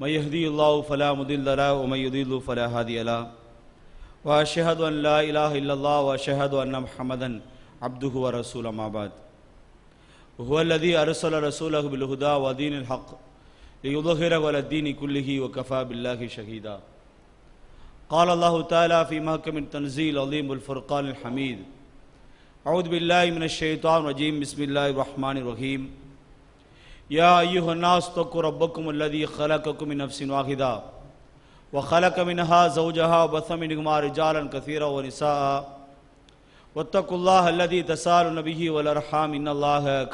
من يهدي الله فلا فلا مضل له له ومن هادي واشهد ان لا اله الا الله واشهد ان محمدا عبده ورسوله ما بعد هو الذي ارسل رسوله بالهدى ودين الحق ليظهره على الدين كله وكفى بالله شهيدا قال الله تعالى في محكم التنزيل عظيم الفرقان الحميد اعوذ بالله من الشيطان الرجيم بسم الله الرحمن الرحيم यानास तो रबकुमदी खलकुम नफसिन वाहिदा व खलक मिनहा जवजहा बसमिनगमार जालन कसर वनसा वतकुल्लादी तसाल नबी वलरहाम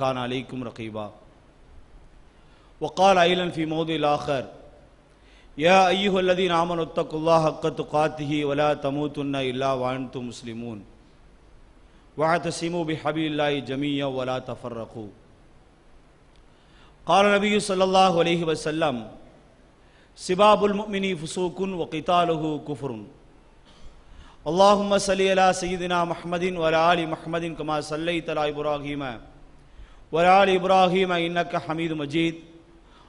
खान अलकुम रकीबा वक़ाल अलन फ़ी मोदाखर या अय्युल्लदी नामनतकुल्लाक़ाती वला तमूतन वान तो मुस्लिम वाह तसीम बहबी जमी वला तफ़रकू क़ाल नबी सल्ला वसम सिबाबुलमिनी फ़सूकन वक़ालह कुफ़र अल्लाम सला सैदिना महमदिन वराल महमदिन कमा सल्ली तला इब्राहिम वराल इब्राहिम इनक हमीद मजीद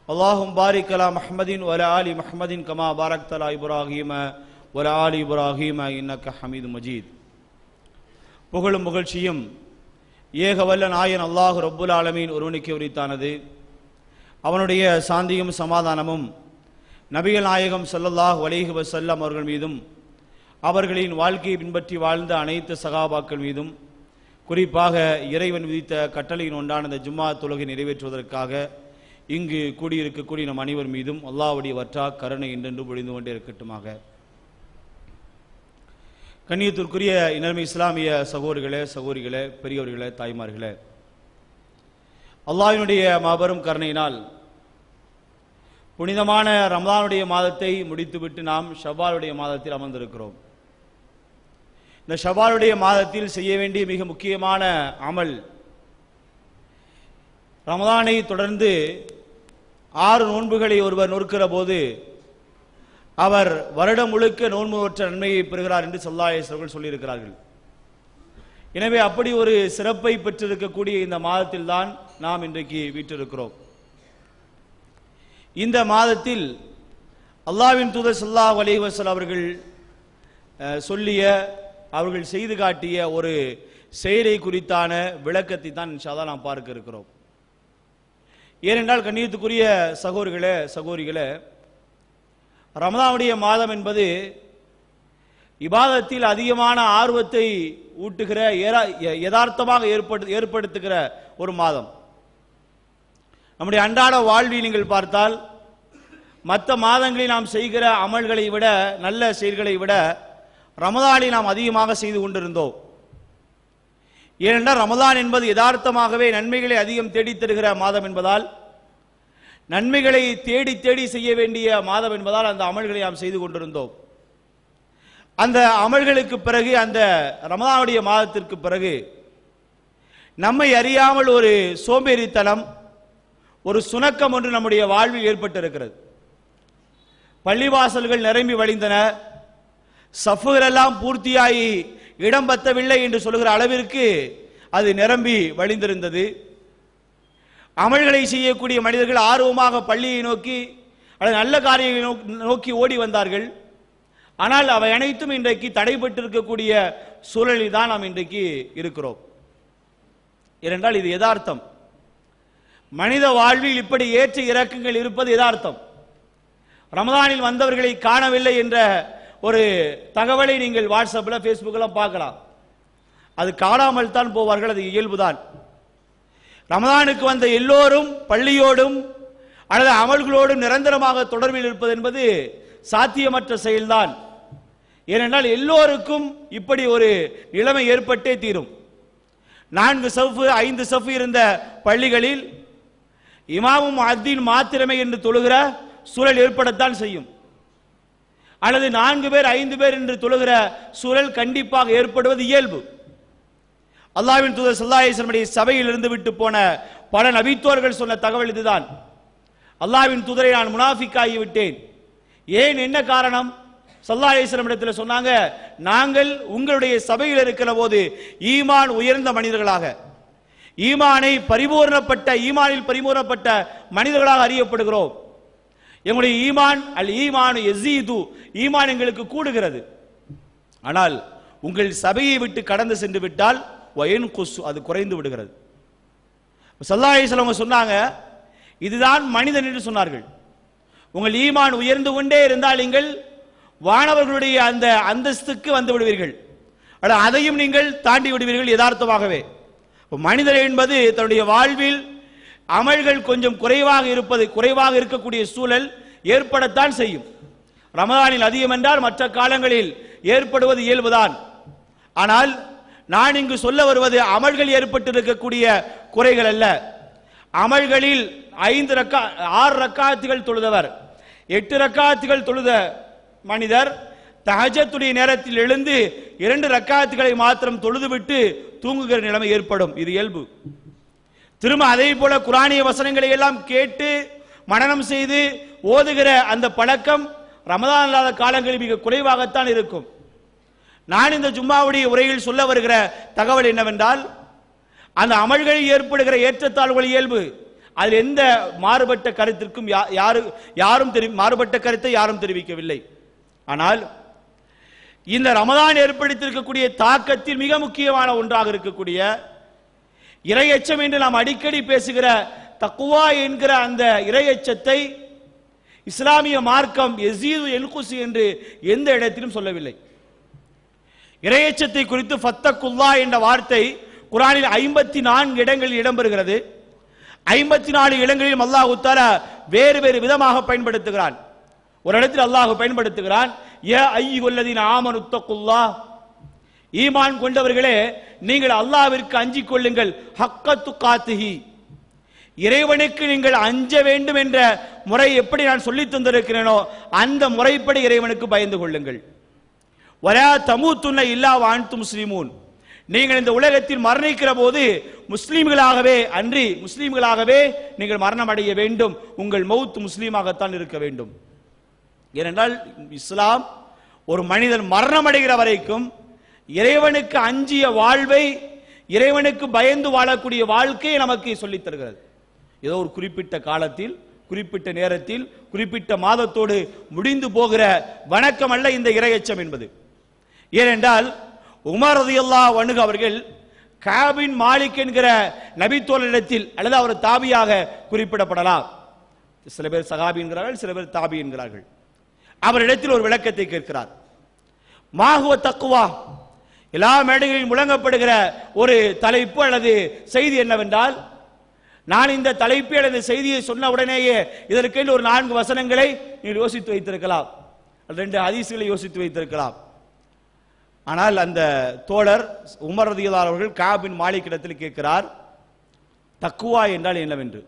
अल्लाम बारिक अला महमदिन वराल महमदिन कमा बारक तला इब्राहिम वराल इब्राहिम इनक हमीद मजीद புகழும் புகழ்ச்சியும் ஏக நாயன் அல்லாஹு ரப்புல் ஆலமீன் ஒருவனுக்கு உரித்தானது அவனுடைய சாந்தியும் சமாதானமும் நபிகள் நாயகம் சல்லல்லாஹ் வலைஹி வசல்லம் அவர்கள் மீதும் அவர்களின் வாழ்க்கையை பின்பற்றி வாழ்ந்த அனைத்து சகாபாக்கள் மீதும் குறிப்பாக இறைவன் விதித்த கட்டளையின் ஒன்றான இந்த ஜும்மா தொழுகை நிறைவேற்றுவதற்காக இங்கு கூடியிருக்கக்கூடிய நம் அனைவர் மீதும் அல்லாவுடைய வற்றா கருணை என்றென்று பொழிந்து கொண்டே இருக்கட்டுமாக கண்ணியத்திற்குரிய இனமை இஸ்லாமிய சகோதரிகளே சகோதரிகளே பெரியவர்களே தாய்மார்களே அல்லாஹினுடைய மாபெரும் கருணையினால் புனிதமான ரமதானுடைய மாதத்தை முடித்துவிட்டு நாம் ஷபாலுடைய மாதத்தில் அமர்ந்திருக்கிறோம் இந்த ஷபாலுடைய மாதத்தில் செய்ய வேண்டிய மிக முக்கியமான அமல் ரமதானை தொடர்ந்து ஆறு நோன்புகளை ஒருவர் நொறுக்கிற போது அவர் வருடம் முழுக்க நோன்பு நோற்ற நன்மையை பெறுகிறார் என்று சொல்லாயசர்கள் சொல்லியிருக்கிறார்கள் எனவே அப்படி ஒரு சிறப்பை பெற்றிருக்கக்கூடிய இந்த மாதத்தில்தான் நாம் இன்றைக்கு வீட்டிருக்கிறோம் இந்த மாதத்தில் அல்லாவின் தூதர் சல்லாஹ் அலிவசல் அவர்கள் சொல்லிய அவர்கள் செய்து காட்டிய ஒரு செயலை குறித்தான விளக்கத்தை தான் சாதா நாம் பார்க்க இருக்கிறோம் ஏனென்றால் கண்ணியத்துக்குரிய சகோதரிகளே சகோதரிகளே ரமதாவுடைய மாதம் என்பது இபாதத்தில் அதிகமான ஆர்வத்தை ஊட்டுகிற யதார்த்தமாக ஏற்படுத்துகிற ஒரு மாதம் நம்முடைய அன்றாட வாழ்வில் நீங்கள் பார்த்தால் மற்ற மாதங்களில் நாம் செய்கிற அமல்களை விட நல்ல செயல்களை விட ரமதானை நாம் அதிகமாக செய்து கொண்டிருந்தோம் ஏனென்றால் ரமதான் என்பது யதார்த்தமாகவே நன்மைகளை அதிகம் தேடித்தருகிற மாதம் என்பதால் நன்மைகளை தேடி தேடி செய்ய வேண்டிய மாதம் என்பதால் அந்த அமல்களை நாம் செய்து கொண்டிருந்தோம் அந்த அமல்களுக்கு பிறகு அந்த ரமதானுடைய மாதத்திற்கு பிறகு நம்மை அறியாமல் ஒரு சோம்பேறித்தனம் ஒரு சுணக்கம் ஒன்று நம்முடைய வாழ்வில் ஏற்பட்டிருக்கிறது பள்ளிவாசல்கள் நிரம்பி வழிந்தன சஃபுகள் எல்லாம் பூர்த்தியாகி இடம் பத்தவில்லை என்று சொல்கிற அளவிற்கு அது நிரம்பி வழிந்திருந்தது அமல்களை செய்யக்கூடிய மனிதர்கள் ஆர்வமாக பள்ளியை நோக்கி அல்லது நல்ல காரியங்களை நோக்கி ஓடி வந்தார்கள் ஆனால் அவை அனைத்தும் இன்றைக்கு தடைபட்டிருக்கக்கூடிய சூழலில் தான் நாம் இன்றைக்கு இருக்கிறோம் ஏனென்றால் இது யதார்த்தம் மனித வாழ்வில் இப்படி ஏற்ற இறக்கங்கள் இருப்பது எதார்த்தம் ரமதானில் வந்தவர்களை காணவில்லை என்ற ஒரு தகவலை நீங்கள் வாட்ஸ்அப்பில் ஃபேஸ்புக்கில் பார்க்கலாம் அது காணாமல் தான் போவார்கள் அது இயல்புதான் ரமதானுக்கு வந்த எல்லோரும் பள்ளியோடும் அல்லது அமல்களோடும் நிரந்தரமாக தொடர்பில் இருப்பது என்பது சாத்தியமற்ற செயல்தான் ஏனென்றால் எல்லோருக்கும் இப்படி ஒரு நிலைமை ஏற்பட்டே தீரும் நான்கு சஃப் ஐந்து சஃப் இருந்த பள்ளிகளில் இமாமும் அத்தீன் மாத்திரமே என்று தொழுகிற சூழல் ஏற்படத்தான் செய்யும் அல்லது நான்கு பேர் ஐந்து பேர் என்று தொழுகிற சூழல் கண்டிப்பாக ஏற்படுவது இயல்பு அல்லாவின் தூதர் சல்லாஹேஸ்வரனுடைய சபையில் இருந்து விட்டு போன பல நபித்தோர்கள் சொன்ன தகவல் இதுதான் அல்லாவின் தூதரை நான் முனாஃபிக்காகி விட்டேன் ஏன் என்ன காரணம் சல்லாஹேஸ்வரம் இடத்தில் சொன்னாங்க நாங்கள் உங்களுடைய சபையில் இருக்கிற போது ஈமான் உயர்ந்த மனிதர்களாக ஈமானை பரிபூர்ணப்பட்ட ஈமானில் பரிபூர்ணப்பட்ட மனிதர்களாக அறியப்படுகிறோம் எங்களுடைய ஈமான் அல் ஈமான் எசீது ஈமான் எங்களுக்கு கூடுகிறது ஆனால் உங்கள் சபையை விட்டு கடந்து சென்று விட்டால் ஒயன் கொசு அது குறைந்து விடுகிறது சல்லாஹிஸ்லவங்க சொன்னாங்க இதுதான் மனிதன் என்று சொன்னார்கள் உங்கள் ஈமான் உயர்ந்து கொண்டே இருந்தால் நீங்கள் வானவர்களுடைய அந்த அந்தஸ்துக்கு வந்து விடுவீர்கள் ஆனால் அதையும் நீங்கள் தாண்டி விடுவீர்கள் யதார்த்தமாகவே மனிதர் என்பது தன்னுடைய வாழ்வில் அமல்கள் கொஞ்சம் குறைவாக இருப்பது குறைவாக இருக்கக்கூடிய சூழல் ஏற்படத்தான் செய்யும் ரமதானில் அதிகம் என்றால் மற்ற காலங்களில் ஏற்படுவது இயல்புதான் ஆனால் நான் இங்கு சொல்ல வருவது அமல்கள் ஏற்பட்டிருக்கக்கூடிய குறைகள் அல்ல அமல்களில் ஐந்து ரக்கா ஆறு ரக்காத்துகள் தொழுதவர் எட்டு ரக்காத்துகள் தொழுத மனிதர் தகஜத்துடைய நேரத்தில் எழுந்து இரண்டு ரக்காத்துகளை மாத்திரம் தொழுதுவிட்டு தூங்குகிற நிலைமை ஏற்படும் இது இயல்பு திரும்ப அதே போல குரானிய வசனங்களை எல்லாம் கேட்டு மனனம் செய்து ஓதுகிற அந்த பழக்கம் ரமதான் இல்லாத காலங்களில் மிக குறைவாகத்தான் இருக்கும் நான் இந்த ஜும்மாவுடைய உரையில் சொல்ல வருகிற தகவல் என்னவென்றால் அந்த அமல்களில் ஏற்படுகிற ஏற்றத்தாழ்வுகள் இயல்பு அதில் எந்த மாறுபட்ட கருத்திற்கும் யாரு யாரும் மாறுபட்ட கருத்தை யாரும் தெரிவிக்கவில்லை ஆனால் இந்த ரமதான் ஏற்படுத்தியிருக்கக்கூடிய தாக்கத்தில் மிக முக்கியமான ஒன்றாக இருக்கக்கூடிய இறையச்சம் என்று நாம் அடிக்கடி பேசுகிற தக்குவா என்கிற அந்த இறையச்சத்தை இஸ்லாமிய மார்க்கம் எசீது எல்குசு என்று எந்த இடத்திலும் சொல்லவில்லை இறையச்சத்தை குறித்து ஃபத்த குல்லா என்ற வார்த்தை குரானில் ஐம்பத்தி நான்கு இடங்களில் இடம்பெறுகிறது ஐம்பத்தி நாலு இடங்களில் அல்லாஹ் உத்தார வேறு வேறு விதமாக பயன்படுத்துகிறான் ஒரு இடத்தில் அல்லாஹ் பயன்படுத்துகிறான் ஏ ஐயுள்ளதின் ஆமனுத்தக்குல்லா ஈமான் கொண்டவர்களே நீங்கள் அல்லாவிற்கு அஞ்சிக் கொள்ளுங்கள் ஹக்கத்து காத்துகி இறைவனுக்கு நீங்கள் அஞ்ச வேண்டும் என்ற முறை எப்படி நான் சொல்லி தந்திருக்கிறேனோ அந்த முறைப்படி இறைவனுக்கு பயந்து கொள்ளுங்கள் வரா தமுத்துன்ன இல்லா வாழ்த்து முஸ்லிமூன் நீங்கள் இந்த உலகத்தில் மரணிக்கிற போது முஸ்லீம்களாகவே அன்றி முஸ்லீம்களாகவே நீங்கள் மரணம் அடைய வேண்டும் உங்கள் மவுத் முஸ்லீமாகத்தான் இருக்க வேண்டும் ஏனென்றால் இஸ்லாம் ஒரு மனிதன் மரணம் அடைகிற வரைக்கும் இறைவனுக்கு அஞ்சிய வாழ்வை இறைவனுக்கு பயந்து வாழக்கூடிய வாழ்க்கையை நமக்கு சொல்லித் தருகிறது ஏதோ ஒரு குறிப்பிட்ட காலத்தில் குறிப்பிட்ட நேரத்தில் குறிப்பிட்ட மாதத்தோடு முடிந்து போகிற வணக்கம் அல்ல இந்த இரையச்சம் என்பது ஏனென்றால் உமர் ரதியல்லா வணுக அவர்கள் காபின் மாலிக் என்கிற நபித்தோழத்தில் அல்லது அவர் தாபியாக குறிப்பிடப்படலாம் சில பேர் சகாபி என்கிறார்கள் சில பேர் தாபி என்கிறார்கள் அவரிடத்தில் ஒரு விளக்கத்தை கேட்கிறார் மாகுவ தக்குவா எல்லா மேடைகளில் முழங்கப்படுகிற ஒரு தலைப்பு அல்லது செய்தி என்னவென்றால் நான் இந்த தலைப்பு அல்லது செய்தியை சொன்ன உடனேயே இதற்கென்று ஒரு நான்கு வசனங்களை நீங்கள் யோசித்து வைத்திருக்கலாம் ரெண்டு அதிசுகளை யோசித்து வைத்திருக்கலாம் ஆனால் அந்த தோழர் உமர் ரதியதார் அவர்கள் காபின் மாளிகிடத்தில் கேட்கிறார் தக்குவா என்றால் என்னவென்று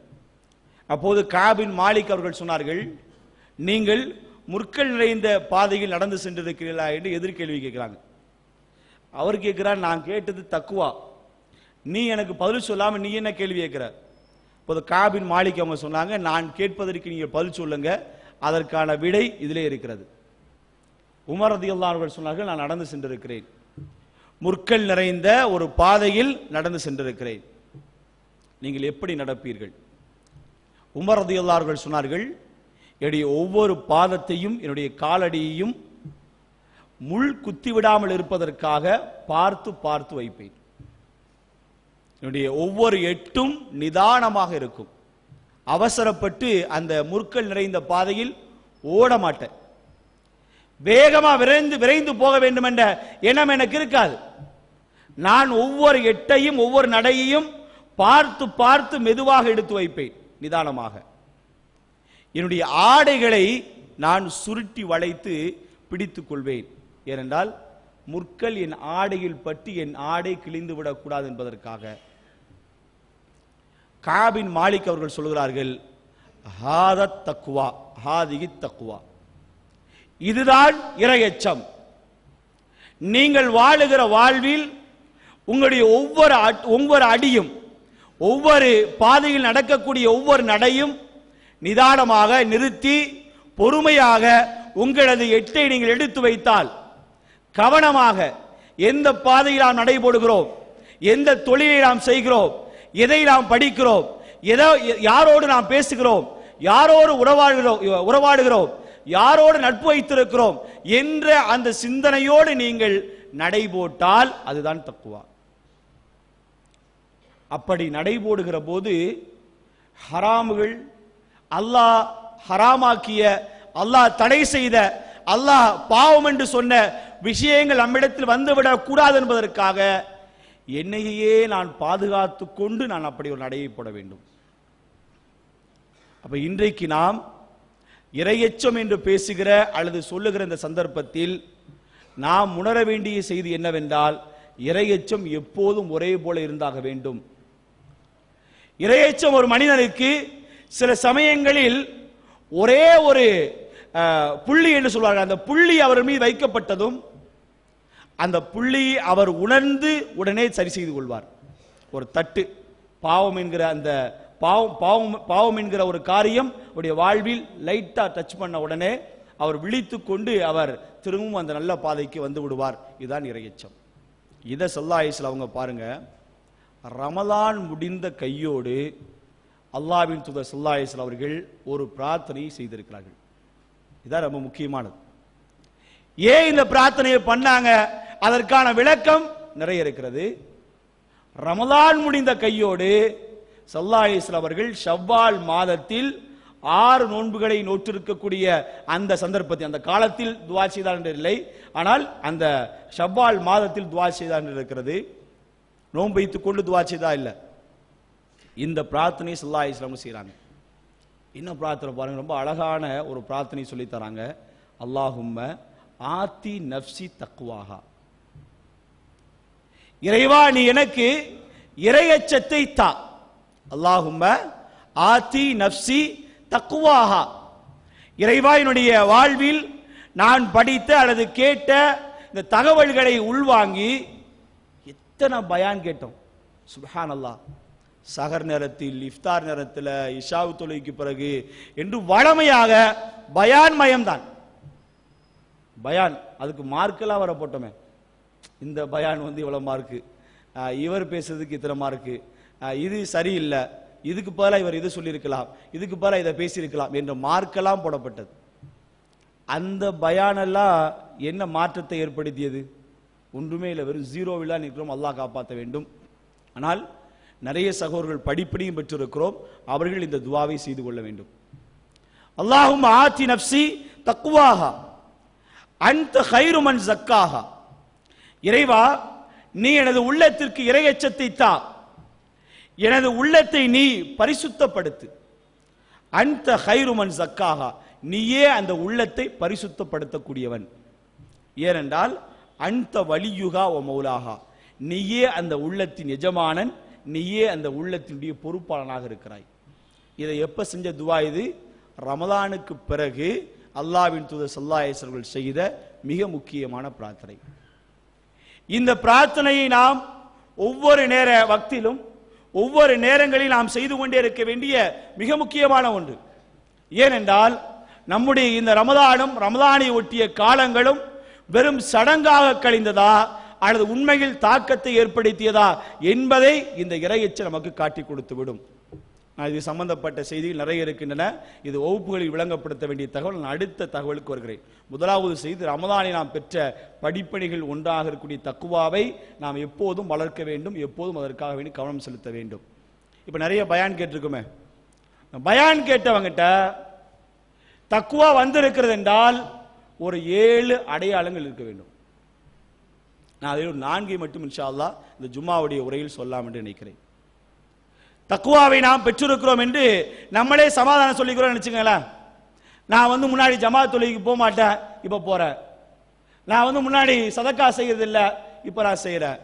அப்போது காபின் மாளிக் அவர்கள் சொன்னார்கள் நீங்கள் முற்கள் நிறைந்த பாதையில் நடந்து சென்றிருக்கிறீர்களா என்று எதிர்கேள்வி கேட்கிறாங்க அவர் கேட்கிறார் நான் கேட்டது தக்குவா நீ எனக்கு பதில் சொல்லாமல் நீ என்ன கேள்வி கேட்கிற இப்போது காபின் மாளிகை அவங்க சொன்னாங்க நான் கேட்பதற்கு நீங்கள் பதில் சொல்லுங்க அதற்கான விடை இதிலே இருக்கிறது உமர் அல்லா அவர்கள் சொன்னார்கள் நான் நடந்து சென்றிருக்கிறேன் முற்கள் நிறைந்த ஒரு பாதையில் நடந்து சென்றிருக்கிறேன் நீங்கள் எப்படி நடப்பீர்கள் உமர் அல்லா அவர்கள் சொன்னார்கள் என்னுடைய ஒவ்வொரு பாதத்தையும் என்னுடைய காலடியையும் முள் குத்திவிடாமல் இருப்பதற்காக பார்த்து பார்த்து வைப்பேன் என்னுடைய ஒவ்வொரு எட்டும் நிதானமாக இருக்கும் அவசரப்பட்டு அந்த முற்கள் நிறைந்த பாதையில் ஓட மாட்டேன் வேகமா விரைந்து விரைந்து போக வேண்டும் என்ற எண்ணம் எனக்கு இருக்காது நான் ஒவ்வொரு எட்டையும் ஒவ்வொரு நடையையும் பார்த்து பார்த்து மெதுவாக எடுத்து வைப்பேன் நிதானமாக என்னுடைய ஆடைகளை நான் சுருட்டி வளைத்து பிடித்துக் கொள்வேன் ஏனென்றால் முற்கள் என் ஆடையில் பட்டு என் ஆடை கிழிந்து விடக்கூடாது என்பதற்காக காபின் மாலிக் அவர்கள் சொல்கிறார்கள் ஹாத தக்குவா ஹாதிகி தக்குவா இதுதான் இரையச்சம் நீங்கள் வாழுகிற வாழ்வில் உங்களுடைய ஒவ்வொரு ஒவ்வொரு அடியும் ஒவ்வொரு பாதையில் நடக்கக்கூடிய ஒவ்வொரு நடையும் நிதானமாக நிறுத்தி பொறுமையாக உங்களது எட்டை நீங்கள் எடுத்து வைத்தால் கவனமாக எந்த பாதையில் நாம் நடைபோடுகிறோம் எந்த தொழிலை நாம் செய்கிறோம் எதை நாம் படிக்கிறோம் எதோ யாரோடு நாம் பேசுகிறோம் யாரோடு உறவாடுகிறோம் உறவாடுகிறோம் யாரோடு நட்பு வைத்திருக்கிறோம் என்ற அந்த சிந்தனையோடு நீங்கள் நடைபோட்டால் அதுதான் தக்குவா அப்படி நடைபோடுகிற போது ஹராமுகள் அல்லாஹ் ஹராமாக்கிய அல்லாஹ் தடை செய்த அல்லாஹ் பாவம் என்று சொன்ன விஷயங்கள் நம்மிடத்தில் வந்துவிடக் கூடாது என்பதற்காக என்னையே நான் பாதுகாத்து கொண்டு நான் அப்படி ஒரு நடையை போட வேண்டும் அப்ப இன்றைக்கு நாம் இரையச்சம் என்று பேசுகிற அல்லது சொல்லுகிற இந்த சந்தர்ப்பத்தில் நாம் உணர வேண்டிய செய்தி என்னவென்றால் இரையச்சம் எப்போதும் ஒரே போல இருந்தாக வேண்டும் இரையச்சம் ஒரு மனிதனுக்கு சில சமயங்களில் ஒரே ஒரு புள்ளி என்று சொல்வார்கள் அந்த புள்ளி அவர் மீது வைக்கப்பட்டதும் அந்த புள்ளி அவர் உணர்ந்து உடனே சரி செய்து கொள்வார் ஒரு தட்டு பாவம் என்கிற அந்த பாவம் பாவம் பாவம் என்கிற ஒரு காரியம் அவருடைய வாழ்வில் லைட்டாக டச் பண்ண உடனே அவர் விழித்து கொண்டு அவர் திரும்பவும் அந்த நல்ல பாதைக்கு வந்து விடுவார் இதுதான் இறையச்சம் இதை சொல்லா அவங்க பாருங்க ரமலான் முடிந்த கையோடு அல்லாவின் தூதர் சல்லாஹிஸ்லாம் அவர்கள் ஒரு பிரார்த்தனையை செய்திருக்கிறார்கள் இதான் ரொம்ப முக்கியமானது ஏன் இந்த பிரார்த்தனையை பண்ணாங்க அதற்கான விளக்கம் நிறைய இருக்கிறது ரமலான் முடிந்த கையோடு சல்லாஹ் இஸ்லாம் அவர்கள் ஷவ்வால் மாதத்தில் ஆறு நோன்புகளை நோற்றிருக்கக்கூடிய அந்த சந்தர்ப்பத்தை அந்த காலத்தில் துவா செய்தார் என்று இல்லை ஆனால் அந்த ஷவ்வால் மாதத்தில் துவா செய்தார் என்று இருக்கிறது நோன்பு வைத்துக் கொண்டு துவா செய்தா இல்லை இந்த பிரார்த்தனை சுல்லா இஸ்லாமும் செய்கிறாங்க இன்னும் பிரார்த்தனை பாருங்க ரொம்ப அழகான ஒரு பிரார்த்தனை சொல்லி தராங்க அல்லாஹும்ம ஆத்தி நப்சி தக்குவாகா இறைவா நீ எனக்கு இரையச்சத்தை தா அல்லாஹும்ம ஆத்தி நப்சி தக்குவாகா இறைவா என்னுடைய வாழ்வில் நான் படித்த அல்லது கேட்ட இந்த தகவல்களை உள்வாங்கி எத்தனை பயான் கேட்டோம் சுபஹான் அல்லாஹ் சகர் நேரத்தில் இஃப்தார் நேரத்தில் இஷாவு தொழுகைக்கு பிறகு என்று வளமையாக பயான் மயம்தான் பயான் அதுக்கு மார்க்கெல்லாம் வர போட்டோமே இந்த பயான் வந்து இவ்வளோ மார்க்கு இவர் பேசுறதுக்கு இத்தனை மார்க்கு இது சரியில்லை இதுக்கு பல இவர் இதை சொல்லியிருக்கலாம் இதுக்கு பல இதை பேசியிருக்கலாம் என்ற மார்க்கெல்லாம் போடப்பட்டது அந்த பயானெல்லாம் என்ன மாற்றத்தை ஏற்படுத்தியது ஒன்றுமே இல்லை வெறும் ஜீரோவிலாம் நிற்கிறோம் அல்லாஹ் காப்பாற்ற வேண்டும் ஆனால் நிறைய சகோதரர்கள் படிப்படியும் பெற்றிருக்கிறோம் அவர்கள் இந்த துவாவை செய்து கொள்ள வேண்டும் அல்லாஹும் ஆத்தி நப்சி தக்குவாகா அந்த ஹைருமன் ஜக்காகா இறைவா நீ எனது உள்ளத்திற்கு இரையச்சத்தை தா எனது உள்ளத்தை நீ பரிசுத்தப்படுத்து அந்த ஹைருமன் ஜக்காகா நீயே அந்த உள்ளத்தை பரிசுத்தப்படுத்தக்கூடியவன் ஏனென்றால் அந்த வலியுகா ஓ மௌலாகா நீயே அந்த உள்ளத்தின் எஜமானன் நீயே அந்த உள்ளத்தினுடைய பொறுப்பாளனாக இருக்கிறாய் இதை எப்ப செஞ்ச துவா இது ரமதானுக்கு பிறகு அல்லாவின் தூதர் சல்லாயசர்கள் செய்த மிக முக்கியமான பிரார்த்தனை இந்த பிரார்த்தனையை நாம் ஒவ்வொரு நேர வக்திலும் ஒவ்வொரு நேரங்களில் நாம் செய்து கொண்டே இருக்க வேண்டிய மிக முக்கியமான ஒன்று ஏனென்றால் நம்முடைய இந்த ரமதானும் ரமதானை ஒட்டிய காலங்களும் வெறும் சடங்காக கழிந்ததா அல்லது உண்மையில் தாக்கத்தை ஏற்படுத்தியதா என்பதை இந்த இறையச்சு நமக்கு காட்டி கொடுத்து விடும் நான் இது சம்பந்தப்பட்ட செய்திகள் நிறைய இருக்கின்றன இது வகுப்புகளில் விளங்கப்படுத்த வேண்டிய தகவல் நான் அடுத்த தகவலுக்கு வருகிறேன் முதலாவது செய்தி ரமதானை நாம் பெற்ற படிப்பணிகள் ஒன்றாக இருக்கக்கூடிய தக்குவாவை நாம் எப்போதும் வளர்க்க வேண்டும் எப்போதும் அதற்காக வேண்டி கவனம் செலுத்த வேண்டும் இப்போ நிறைய பயான் கேட்டிருக்குமே பயான் கேட்டவங்கிட்ட தக்குவா வந்திருக்கிறது என்றால் ஒரு ஏழு அடையாளங்கள் இருக்க வேண்டும் நான் அதில் ஒரு நான்கை மட்டும் இன்ஷால்லா இந்த ஜும்மாவுடைய உரையில் சொல்லலாம் என்று நினைக்கிறேன் தக்குவாவை நாம் பெற்றிருக்கிறோம் என்று நம்மளே சமாதானம் சொல்லிக்கிறோம் நினச்சிங்களேன் நான் வந்து முன்னாடி ஜமாத் தொழிலுக்கு போக மாட்டேன் இப்போ போகிறேன் நான் வந்து முன்னாடி சதக்கா செய்யறதில்ல இப்போ நான் செய்கிறேன்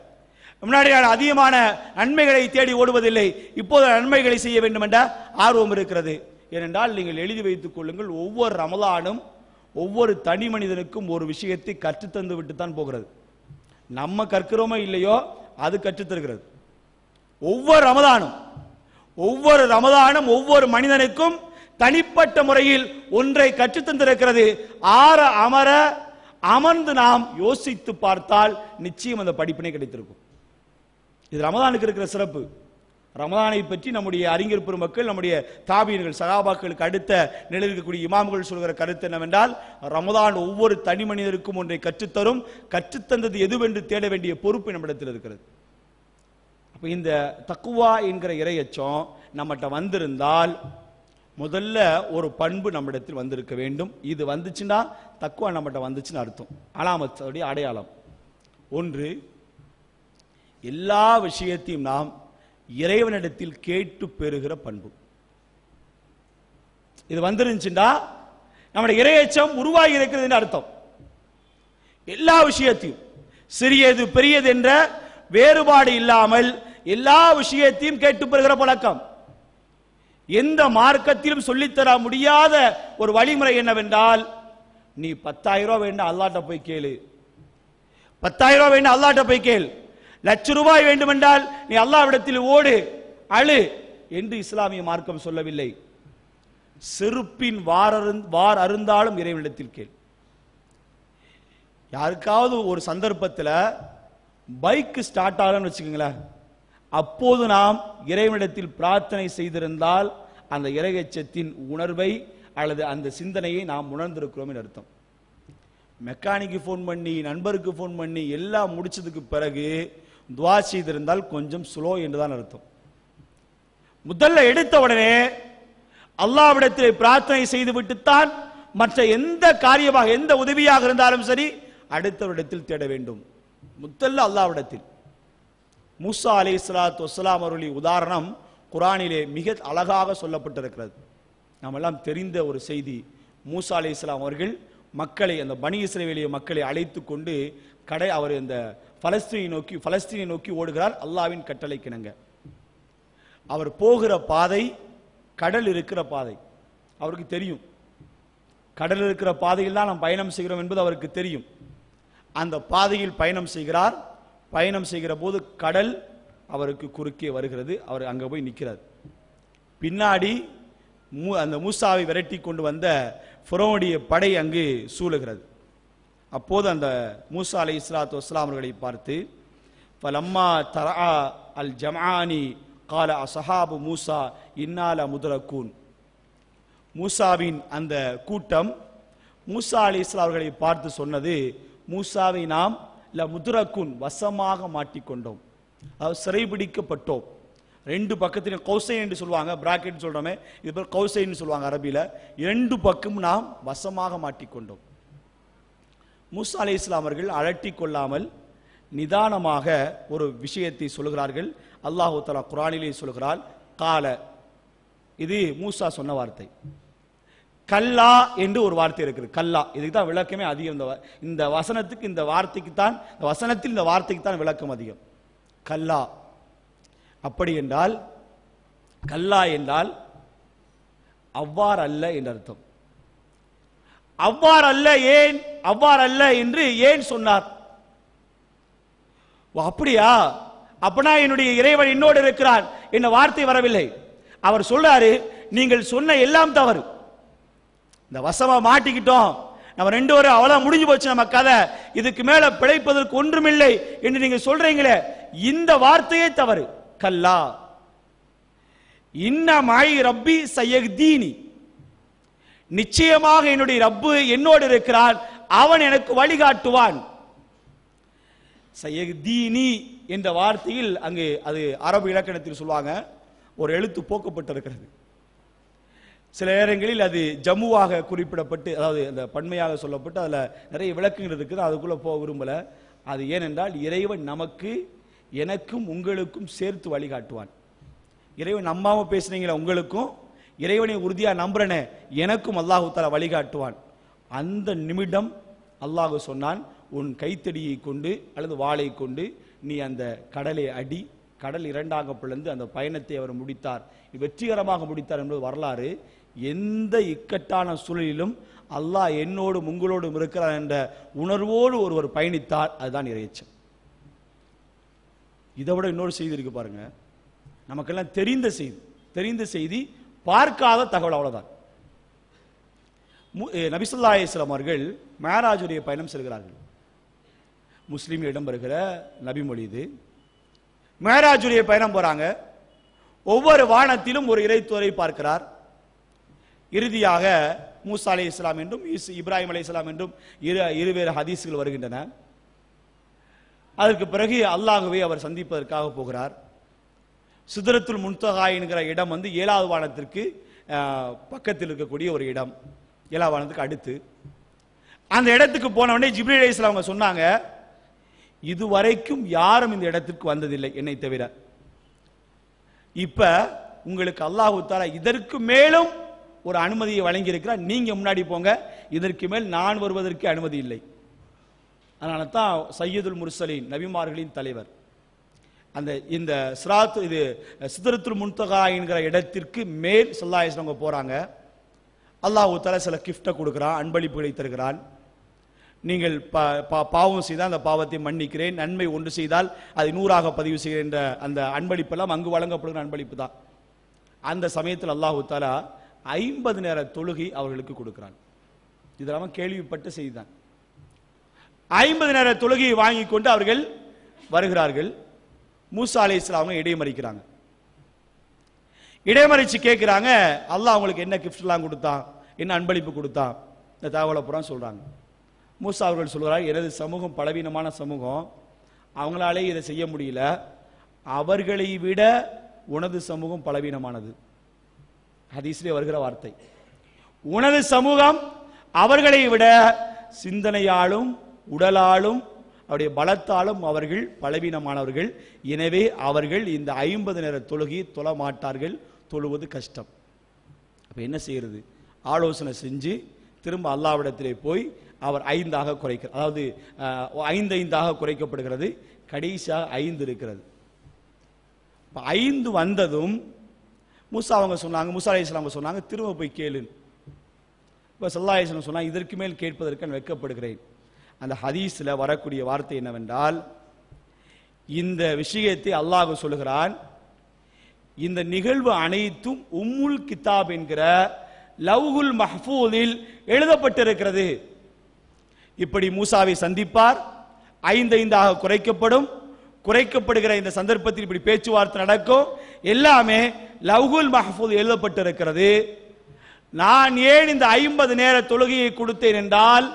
முன்னாடி நான் அதிகமான நன்மைகளை தேடி ஓடுவதில்லை இப்போது நன்மைகளை செய்ய வேண்டும் என்ற ஆர்வம் இருக்கிறது ஏனென்றால் நீங்கள் எழுதி வைத்துக் கொள்ளுங்கள் ஒவ்வொரு ரமலானும் ஒவ்வொரு தனி மனிதனுக்கும் ஒரு விஷயத்தை கற்றுத்தந்து விட்டு தான் போகிறது நம்ம கற்கிறோமோ இல்லையோ அது கற்றுத்தருகிறது ஒவ்வொரு ரமதானும் ஒவ்வொரு ரமதானும் ஒவ்வொரு மனிதனுக்கும் தனிப்பட்ட முறையில் ஒன்றை கற்றுத்தந்திருக்கிறது ஆற அமர அமர்ந்து நாம் யோசித்து பார்த்தால் நிச்சயம் அந்த படிப்பினை கிடைத்திருக்கும் இது ரமதானுக்கு இருக்கிற சிறப்பு ரமதானை பற்றி நம்முடைய அறிஞர் பெருமக்கள் நம்முடைய தாபியர்கள் சகாபாக்களுக்கு அடுத்த நிலையில் இருக்கக்கூடிய இமாம்கள் சொல்கிற கருத்து என்னவென்றால் ரமதான் ஒவ்வொரு தனி மனிதருக்கும் ஒன்றை கற்றுத்தரும் கற்றுத்தந்தது எதுவென்று தேட வேண்டிய பொறுப்பு நம்மிடத்தில் இருக்கிறது அப்போ இந்த தக்குவா என்கிற இரையச்சம் நம்மகிட்ட வந்திருந்தால் முதல்ல ஒரு பண்பு நம்மிடத்தில் வந்திருக்க வேண்டும் இது வந்துச்சுன்னா தக்குவா நம்மகிட்ட வந்துச்சுன்னு அர்த்தம் அலாமத்துடைய அடையாளம் ஒன்று எல்லா விஷயத்தையும் நாம் இறைவனிடத்தில் கேட்டு பெறுகிற பண்பு இது வந்துருந்துச்சுண்டா நம்முடைய இறையச்சம் உருவாகி இருக்கிறது அர்த்தம் எல்லா விஷயத்தையும் சிறியது பெரியது என்ற வேறுபாடு இல்லாமல் எல்லா விஷயத்தையும் கேட்டு பெறுகிற பழக்கம் எந்த மார்க்கத்திலும் சொல்லித்தர முடியாத ஒரு வழிமுறை என்னவென்றால் நீ பத்தாயிரம் ரூபாய் வேண்டாம் அல்லாட்ட போய் கேளு பத்தாயிரம் ரூபாய் வேண்டாம் அல்லாட்ட போய் கேள் லட்ச ரூபாய் வேண்டுமென்றால் நீ அல்லாவிடத்தில் ஓடு அழு என்று இஸ்லாமிய மார்க்கம் சொல்லவில்லை செருப்பின் வார் அருந்தாலும் இறைவனிடத்தில் கேள் யாருக்காவது ஒரு சந்தர்ப்பத்தில் பைக் ஸ்டார்ட் ஆகலன்னு வச்சுக்கோங்களேன் அப்போது நாம் இறைவனிடத்தில் பிரார்த்தனை செய்திருந்தால் அந்த இறையச்சத்தின் உணர்வை அல்லது அந்த சிந்தனையை நாம் உணர்ந்திருக்கிறோம் அர்த்தம் மெக்கானிக்கு ஃபோன் பண்ணி நண்பருக்கு ஃபோன் பண்ணி எல்லாம் முடிச்சதுக்கு பிறகு துவா செய்திருந்தால் கொஞ்சம் ஸ்லோ என்றுதான் அர்த்தம் முதல்ல எடுத்த உடனே அல்லாவிடத்தில் பிரார்த்தனை விட்டுத்தான் மற்ற எந்த காரியமாக எந்த உதவியாக இருந்தாலும் சரி அடுத்தவரிடத்தில் தேட வேண்டும் முதல்ல அல்லாவிடத்தில் மூசா அலி இஸ்லாத் வஸ்லாம் அருளி உதாரணம் குரானிலே மிக அழகாக சொல்லப்பட்டிருக்கிறது நாமெல்லாம் தெரிந்த ஒரு செய்தி மூசா அலி இஸ்லாம் அவர்கள் மக்களை அந்த பனி இஸ்ரேவேலிய மக்களை அழைத்து கொண்டு கடை அவர் இந்த பலஸ்தீனை நோக்கி பலஸ்தீனை நோக்கி ஓடுகிறார் அல்லாவின் கட்டளைக்கிணங்க அவர் போகிற பாதை கடல் இருக்கிற பாதை அவருக்கு தெரியும் கடல் இருக்கிற பாதையில் தான் நாம் பயணம் செய்கிறோம் என்பது அவருக்கு தெரியும் அந்த பாதையில் பயணம் செய்கிறார் பயணம் செய்கிற போது கடல் அவருக்கு குறுக்கே வருகிறது அவர் அங்கே போய் நிற்கிறார் பின்னாடி மூ அந்த மூசாவை விரட்டி கொண்டு வந்த ஃபுரோனுடைய படை அங்கு சூழுகிறது அப்போது அந்த மூசா அலை இஸ்லாத்து வஸ்லாம் அவர்களை பார்த்து பலம்மா தரா அல் ஜமானி கால அசஹாபு மூசா இன்னால முதலக்கூன் மூசாவின் அந்த கூட்டம் மூசா அலி இஸ்லா அவர்களை பார்த்து சொன்னது மூசாவை நாம் ல முதுரக்குன் வசமாக மாட்டிக்கொண்டோம் சிறைபிடிக்கப்பட்டோம் ரெண்டு பக்கத்திலையும் கௌசை என்று சொல்லுவாங்க பிராக்கெட் சொல்கிறோமே இது போல கௌசைன்னு சொல்லுவாங்க அரபியில் ரெண்டு பக்கம் நாம் வசமாக மாட்டிக்கொண்டோம் மூசா அலி இஸ்லாமர்கள் அழட்டி கொள்ளாமல் நிதானமாக ஒரு விஷயத்தை சொல்கிறார்கள் அல்லாஹு தலா குரானிலே சொல்கிறார் கால இது மூசா சொன்ன வார்த்தை கல்லா என்று ஒரு வார்த்தை இருக்குது கல்லா இதுக்கு தான் விளக்கமே அதிகம் இந்த இந்த வசனத்துக்கு இந்த வார்த்தைக்கு தான் இந்த வசனத்தில் இந்த வார்த்தைக்கு தான் விளக்கம் அதிகம் கல்லா அப்படி என்றால் கல்லா என்றால் அவ்வாறல்ல என்று அர்த்தம் அவ்வாறல்ல ஏன் அவ்வாறல்ல என்று ஏன் சொன்னார் அப்படியா அப்படின்னா என்னுடைய இறைவன் என்னோடு இருக்கிறான் என்ன வார்த்தை வரவில்லை அவர் சொல்றாரு நீங்கள் சொன்ன எல்லாம் தவறு இந்த வசமா மாட்டிக்கிட்டோம் நம்ம ரெண்டு வரும் அவ்வளவு முடிஞ்சு போச்சு நம்ம கதை இதுக்கு மேல பிழைப்பதற்கு ஒன்றுமில்லை என்று நீங்க சொல்றீங்களே இந்த வார்த்தையே தவறு கல்லா இன்ன மாய் ரப்பி சயக்தீனி நிச்சயமாக என்னுடைய ரப்பு என்னோடு இருக்கிறார் அவன் எனக்கு வழிகாட்டுவான் சயக்தீனி என்ற வார்த்தையில் அங்கு அது அரபு இலக்கணத்தில் சொல்லுவாங்க ஒரு எழுத்து போக்கப்பட்டிருக்கிறது சில நேரங்களில் அது ஜம்முவாக குறிப்பிடப்பட்டு அதாவது அந்த பன்மையாக சொல்லப்பட்டு அதில் நிறைய விளக்கங்கள் இருக்குது அதுக்குள்ளே போக விரும்பலை அது ஏனென்றால் இறைவன் நமக்கு எனக்கும் உங்களுக்கும் சேர்த்து வழிகாட்டுவான் இறைவன் நம்பாம பேசுனீங்களே உங்களுக்கும் இறைவனை உறுதியாக நம்புறனே எனக்கும் அல்லாஹு தால வழிகாட்டுவான் அந்த நிமிடம் அல்லாஹு சொன்னான் உன் கைத்தடியை கொண்டு அல்லது வாளை கொண்டு நீ அந்த கடலை அடி கடல் இரண்டாக பிளந்து அந்த பயணத்தை அவர் முடித்தார் வெற்றிகரமாக முடித்தார் என்பது வரலாறு எந்த இக்கட்டான சூழலிலும் அல்லாஹ் என்னோடும் உங்களோடும் இருக்கிறார் என்ற உணர்வோடு ஒருவர் பயணித்தார் அதுதான் இறைச்சல் இதை விட இன்னொரு செய்தி இருக்கு பாருங்க நமக்கெல்லாம் தெரிந்த செய்தி தெரிந்த செய்தி பார்க்காத தகவல் அவ்வளவுதான் நபிசுல்லா இஸ்லாம் அவர்கள் மேராஜுடைய பயணம் செல்கிறார்கள் முஸ்லீம் இடம் வருகிற நபிமொழி இது மேராஜுடைய பயணம் போறாங்க ஒவ்வொரு வானத்திலும் ஒரு இறைத்துறை பார்க்கிறார் இறுதியாக மூசா அலி இஸ்லாம் என்றும் இப்ராஹிம் அலி இஸ்லாம் என்றும் இரு இருவேறு ஹதீஸ்கள் வருகின்றன அதற்கு பிறகு அல்லாகவே அவர் சந்திப்பதற்காக போகிறார் சுதரத்துல் முன்தகா என்கிற இடம் வந்து ஏழாவது வானத்திற்கு பக்கத்தில் இருக்கக்கூடிய ஒரு இடம் ஏழாவது வானத்துக்கு அடுத்து அந்த இடத்துக்கு போன உடனே ஜிப்ரி அவங்க சொன்னாங்க இதுவரைக்கும் யாரும் இந்த இடத்திற்கு வந்ததில்லை என்னை தவிர இப்ப உங்களுக்கு அல்லாஹு தாலா இதற்கு மேலும் ஒரு அனுமதியை வழங்கியிருக்கிறார் நீங்க முன்னாடி போங்க இதற்கு மேல் நான் வருவதற்கு அனுமதி இல்லை அதனால தான் சையதுல் முர்சலின் நபிமார்களின் தலைவர் அந்த இந்த சிராத் இது சிதரத்துல் முன்தகா என்கிற இடத்திற்கு மேல் சொல்லாயிஸ்லாம் அவங்க போகிறாங்க அல்லாஹு தல சில கிஃப்டை கொடுக்குறான் அன்பளிப்புகளை தருகிறான் நீங்கள் பாவம் செய்தால் அந்த பாவத்தை மன்னிக்கிறேன் நன்மை ஒன்று செய்தால் அதை நூறாக பதிவு செய்கிற அந்த அன்பளிப்பெல்லாம் அங்கு வழங்கப்படுகிற அன்பளிப்பு தான் அந்த சமயத்தில் அல்லாஹு தாலா ஐம்பது நேர தொழுகை அவர்களுக்கு கொடுக்குறான் இதெல்லாம் கேள்விப்பட்டு செய்தான் ஐம்பது நேர தொழுகையை வாங்கி கொண்டு அவர்கள் வருகிறார்கள் மூசா அலை இஸ்லாம இடைமறிக்கிறாங்க இடைமறிச்சு கேட்குறாங்க அல்லாஹ் அவங்களுக்கு என்ன கிஃப்ட்லாம் கொடுத்தான் என்ன அன்பளிப்பு கொடுத்தான் இந்த தகவலை புறம் சொல்கிறாங்க மூசா அவர்கள் சொல்கிறார் எனது சமூகம் பலவீனமான சமூகம் அவங்களாலே இதை செய்ய முடியல அவர்களை விட உனது சமூகம் பலவீனமானது ஹதீஸ்லேயே வருகிற வார்த்தை உனது சமூகம் அவர்களை விட சிந்தனையாலும் உடலாலும் அவருடைய பலத்தாலும் அவர்கள் பலவீனமானவர்கள் எனவே அவர்கள் இந்த ஐம்பது நேர தொழுகி தொழ மாட்டார்கள் தொழுவது கஷ்டம் அப்போ என்ன செய்கிறது ஆலோசனை செஞ்சு திரும்ப அல்லாவிடத்திலே போய் அவர் ஐந்தாக குறைக்கிறார் அதாவது ஐந்து ஐந்தாக குறைக்கப்படுகிறது கடைசியாக ஐந்து இருக்கிறது இப்போ ஐந்து வந்ததும் முசா அவங்க சொன்னாங்க முசா அலிஸ்லாம் சொன்னாங்க திரும்ப போய் கேளு இப்போ சல்லா சொன்னால் இதற்கு மேல் கேட்பதற்கு நான் வெக்கப்படுகிறேன் அந்த ஹதீஸில் வரக்கூடிய வார்த்தை என்னவென்றால் இந்த விஷயத்தை அல்லாஹ் சொல்லுகிறான் இந்த நிகழ்வு அனைத்தும் உம்முல் கிதாப் என்கிற லவ்ஹுல் மஹ்பூலில் எழுதப்பட்டிருக்கிறது இப்படி மூசாவை சந்திப்பார் ஐந்து ஐந்தாக குறைக்கப்படும் குறைக்கப்படுகிற இந்த சந்தர்ப்பத்தில் இப்படி பேச்சுவார்த்தை நடக்கும் எல்லாமே லவ்குல் மஹ்பூல் எழுதப்பட்டிருக்கிறது நான் ஏன் இந்த ஐம்பது நேர தொழுகையை கொடுத்தேன் என்றால்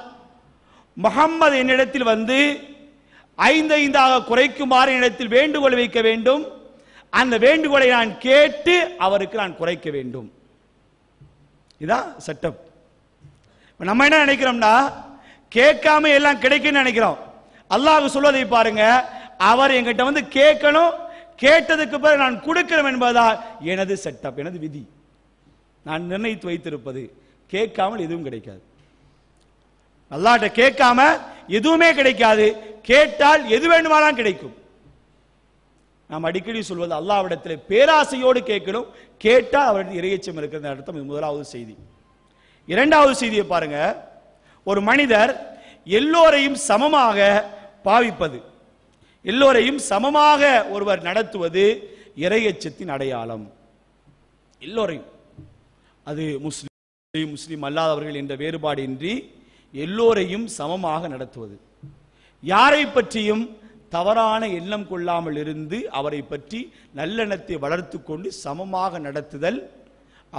முகம்மது என்னிடத்தில் வந்து ஐந்து ஐந்தாக குறைக்குமாறு என்னிடத்தில் வேண்டுகோள் வைக்க வேண்டும் அந்த வேண்டுகோளை நான் கேட்டு அவருக்கு நான் குறைக்க வேண்டும் இதான் செட்டப் நம்ம என்ன நினைக்கிறோம்னா கேட்காம எல்லாம் கிடைக்கும் நினைக்கிறோம் அல்லாஹ் சொல்வதை பாருங்க அவர் எங்கிட்ட வந்து கேட்கணும் கேட்டதுக்கு பிறகு நான் கொடுக்கிறோம் என்பதால் எனது செட்டப் எனது விதி நான் நிர்ணயித்து வைத்திருப்பது கேட்காமல் எதுவும் கிடைக்காது அல்லாட்ட கேட்காம எதுவுமே கிடைக்காது கேட்டால் எது வேண்டுமானால் கிடைக்கும் நாம் அடிக்கடி சொல்வது அல்லாவிடத்தில் பேராசையோடு கேட்கணும் கேட்டால் அவரின் இறையச்சம் இருக்கிறது அர்த்தம் முதலாவது செய்தி இரண்டாவது செய்தியை பாருங்க ஒரு மனிதர் எல்லோரையும் சமமாக பாவிப்பது எல்லோரையும் சமமாக ஒருவர் நடத்துவது இறையச்சத்தின் அடையாளம் எல்லோரையும் அது முஸ்லீம் முஸ்லீம் அல்லாதவர்கள் என்ற வேறுபாடின்றி எல்லோரையும் சமமாக நடத்துவது யாரை பற்றியும் தவறான எண்ணம் கொள்ளாமல் இருந்து அவரை பற்றி நல்லெண்ணத்தை வளர்த்து கொண்டு சமமாக நடத்துதல்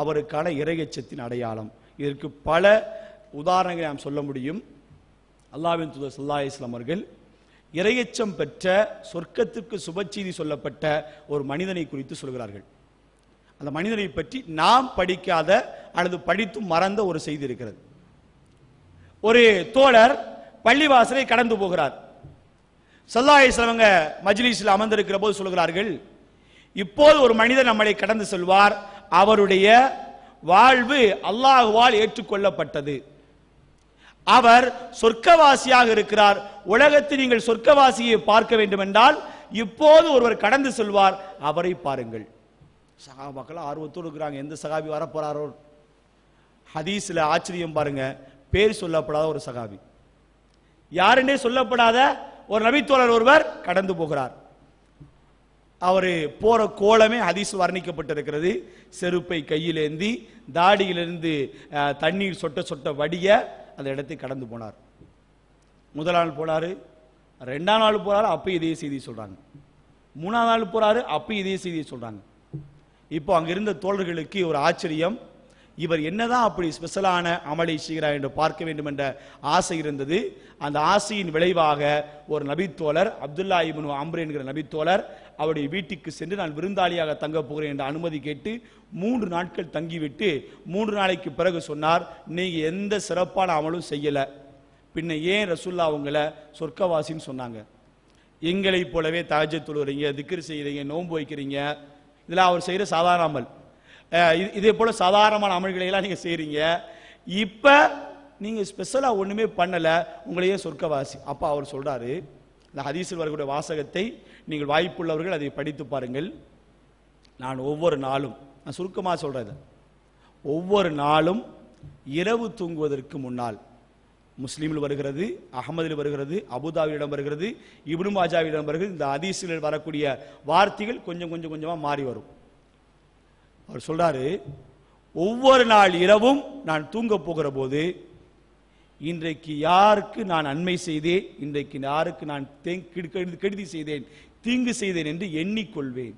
அவருக்கான இறையச்சத்தின் அடையாளம் இதற்கு பல உதாரணங்களை நாம் சொல்ல முடியும் அல்லாவின் தூதர் சல்லா இஸ்லாம் அவர்கள் இரையச்சம் பெற்ற சொர்க்கத்திற்கு சுபச்செய்தி சொல்லப்பட்ட ஒரு மனிதனை குறித்து சொல்கிறார்கள் அந்த மனிதனை பற்றி நாம் படிக்காத அல்லது படித்தும் மறந்த ஒரு செய்தி இருக்கிறது ஒரு தோழர் பள்ளிவாசலை கடந்து போகிறார் சல்லாஹ் இஸ்லாமங்க மஜ்லிஸில் அமர்ந்திருக்கிற போது சொல்கிறார்கள் இப்போது ஒரு மனிதர் நம்மளை கடந்து செல்வார் அவருடைய வாழ்வு அல்லாஹுவால் ஏற்றுக்கொள்ளப்பட்டது அவர் சொர்க்கவாசியாக இருக்கிறார் உலகத்தில் நீங்கள் சொர்க்கவாசியை பார்க்க வேண்டும் என்றால் இப்போது ஒருவர் கடந்து செல்வார் அவரை பாருங்கள் சகாபாக்கள் ஆர்வத்தோடு இருக்கிறாங்க எந்த சகாபி வரப்போறாரோ ஹதீஸ்ல ஆச்சரியம் பாருங்க பேர் சொல்லப்படாத ஒரு சகாபி யாருன்னே சொல்லப்படாத ஒரு நபித்தோழர் ஒருவர் கடந்து போகிறார் அவர் போற கோலமே ஹதீஸ் வர்ணிக்கப்பட்டிருக்கிறது செருப்பை கையிலேந்தி தாடியிலிருந்து தண்ணீர் சொட்ட சொட்ட வடிய அந்த இடத்தை கடந்து போனார் முதல் நாள் போனார் ரெண்டாம் நாள் போறாரு அப்போ இதே செய்தி சொல்றாங்க மூணாம் நாள் போறாரு அப்போ இதே செய்தி சொல்றாங்க இப்போ அங்கிருந்த தோழர்களுக்கு ஒரு ஆச்சரியம் இவர் என்னதான் அப்படி ஸ்பெஷலான அமலை செய்கிறார் என்று பார்க்க வேண்டும் என்ற ஆசை இருந்தது அந்த ஆசையின் விளைவாக ஒரு நபித்தோழர் அப்துல்லா இபனு அம்ரு என்கிற நபித்தோழர் அவருடைய வீட்டுக்கு சென்று நான் விருந்தாளியாக தங்க போகிறேன் என்ற அனுமதி கேட்டு மூன்று நாட்கள் தங்கிவிட்டு மூன்று நாளைக்கு பிறகு சொன்னார் நீங்கள் எந்த சிறப்பான அமலும் செய்யலை பின்ன ஏன் ரசுல்லா அவங்கள சொர்க்கவாசின்னு சொன்னாங்க எங்களை போலவே தாஜத் தொழுறீங்க திக்கிரி செய்கிறீங்க நோன்பு வைக்கிறீங்க இதில் அவர் செய்கிற சாதாரண அமல் இதே போல் சாதாரணமான அமல்களையெல்லாம் நீங்கள் செய்கிறீங்க இப்போ நீங்கள் ஸ்பெஷலாக ஒன்றுமே பண்ணலை உங்களையே சொர்க்கவாசி அப்பா அவர் சொல்கிறாரு இந்த ஹதீசில் வரக்கூடிய வாசகத்தை நீங்கள் வாய்ப்புள்ளவர்கள் அதை படித்து பாருங்கள் நான் ஒவ்வொரு நாளும் நான் சுருக்கமாக சொல்கிறது ஒவ்வொரு நாளும் இரவு தூங்குவதற்கு முன்னால் முஸ்லீமில் வருகிறது அகமதில் வருகிறது அபுதாவிடம் வருகிறது இப்னு மாஜாவிடம் வருகிறது இந்த அதிசீலில் வரக்கூடிய வார்த்தைகள் கொஞ்சம் கொஞ்சம் கொஞ்சமாக மாறி வரும் அவர் சொல்றாரு ஒவ்வொரு நாள் இரவும் நான் தூங்க போகிற போது இன்றைக்கு யாருக்கு நான் அண்மை செய்தேன் இன்றைக்கு யாருக்கு நான் கெடுதி செய்தேன் தீங்கு செய்தேன் என்று எண்ணிக்கொள்வேன்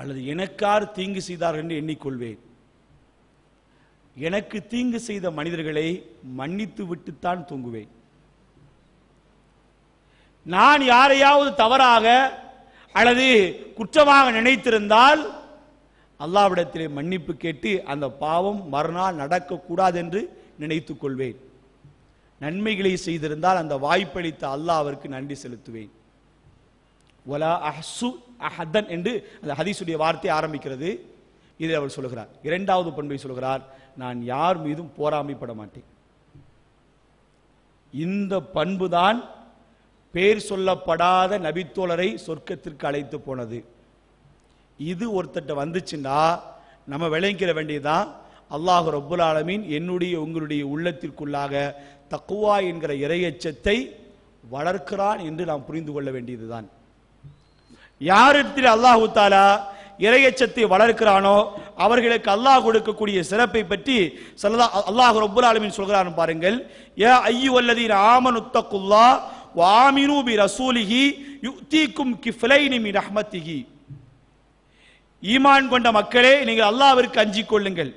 அல்லது எனக்கார் தீங்கு செய்தார் என்று எண்ணிக்கொள்வேன் எனக்கு தீங்கு செய்த மனிதர்களை மன்னித்து விட்டுத்தான் தூங்குவேன் நான் யாரையாவது தவறாக அல்லது குற்றமாக நினைத்திருந்தால் அல்லாவிடத்திலே மன்னிப்பு கேட்டு அந்த பாவம் மறுநாள் நடக்கக்கூடாது என்று நினைத்துக் கொள்வேன் நன்மைகளை செய்திருந்தால் அந்த வாய்ப்பளித்த அல்லாஹ் அவருக்கு நன்றி செலுத்துவேன் அஹதன் என்று அந்த ஹதீசுடைய வார்த்தை ஆரம்பிக்கிறது இதை அவர் சொல்கிறார் இரண்டாவது பண்பை சொல்கிறார் நான் யார் மீதும் போராமைப்பட மாட்டேன் இந்த பண்பு தான் பேர் சொல்லப்படாத நபித்தோழரை சொர்க்கத்திற்கு அழைத்து போனது இது ஒருத்தட்ட வந்துச்சுன்னா நம்ம விளங்கிற வேண்டியதுதான் அல்லாஹு ரப்புல் ஆலமீன் என்னுடைய உங்களுடைய உள்ளத்திற்குள்ளாக தக்குவா என்கிற இரையச்சத்தை வளர்க்கிறான் என்று நாம் புரிந்து கொள்ள வேண்டியதுதான் யாரிடத்தில் அல்லாஹு தாலா இரையச்சத்தை வளர்க்கிறானோ அவர்களுக்கு அல்லாஹ் கொடுக்கக்கூடிய சிறப்பை பற்றி சொல்லலாம் அல்லாஹ் ரப்புல் ஆலமின் சொல்கிறான் பாருங்கள் ஏ ஐயோ வல்லதீன் ஆமனுத்தக்குல்லா வாமினு பி யுக்திக்கும் கிஃப்லைனி மின் அஹ்மத்திஹி ஈமான் கொண்ட மக்களே நீங்கள் அல்லாவிற்கு அஞ்சிக் கொள்ளுங்கள்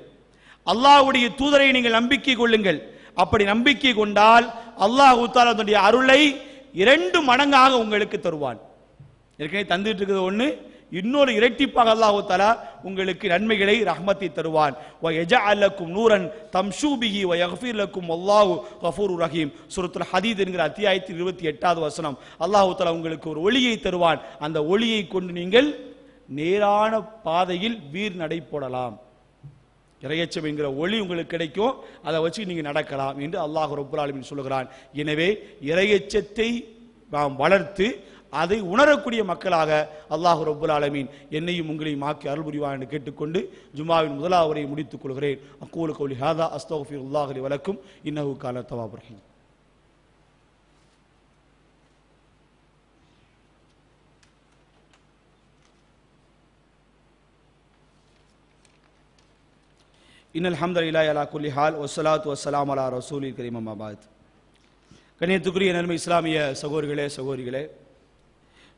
அல்லாஹ்வுடைய தூதரை நீங்கள் நம்பிக்கை கொள்ளுங்கள் அப்படி நம்பிக்கை கொண்டால் அல்லாஹ் தன்னுடைய அருளை இரண்டு மடங்காக உங்களுக்கு தருவான் ஏற்கனவே தந்துட்டு இருக்கிறது ஒன்று இன்னொரு இரட்டிப்பாக அல்லாஹு தலா உங்களுக்கு நன்மைகளை ரஹ்மத்தை தருவான் நூரன் தம்ஷூபிஹி வயஃபீர் லக்கும் அல்லாஹு கஃபூர் ரஹீம் சுரத்துல் ஹதீத் என்கிற அத்தியாயத்தில் இருபத்தி எட்டாவது வசனம் அல்லாஹு தலா உங்களுக்கு ஒரு ஒளியை தருவான் அந்த ஒளியை கொண்டு நீங்கள் நேரான பாதையில் வீர் நடை போடலாம் இறையச்சம் என்கிற ஒளி உங்களுக்கு கிடைக்கும் அதை வச்சு நீங்கள் நடக்கலாம் என்று அல்லாஹ் ரபுல் ஆலமின் சொல்லுகிறான் எனவே இறையச்சத்தை நாம் வளர்த்து அதை உணரக்கூடிய மக்களாக அல்லாஹு ரபுல் ஆலமீன் என்னையும் உங்களையும் ஆக்கி அருள் புரிவா என்று கேட்டுக்கொண்டு ஜுமாவின் முதலாவரை முடித்துக் கொள்கிறேன் அக்கூலு கவுலி ஹாதா அஸ்தோஃபி உல்லாஹலி வழக்கும் இன்னஹு கால தவாபுரஹீம் இன் ஹம்தர் அலா குலி ஹால் ஒசலாத் வசலாம் அலா ரசூலி கரீம் அம்மாபாத் கண்ணியத்துக்குரிய நன்மை இஸ்லாமிய சகோதரிகளே சகோதரிகளே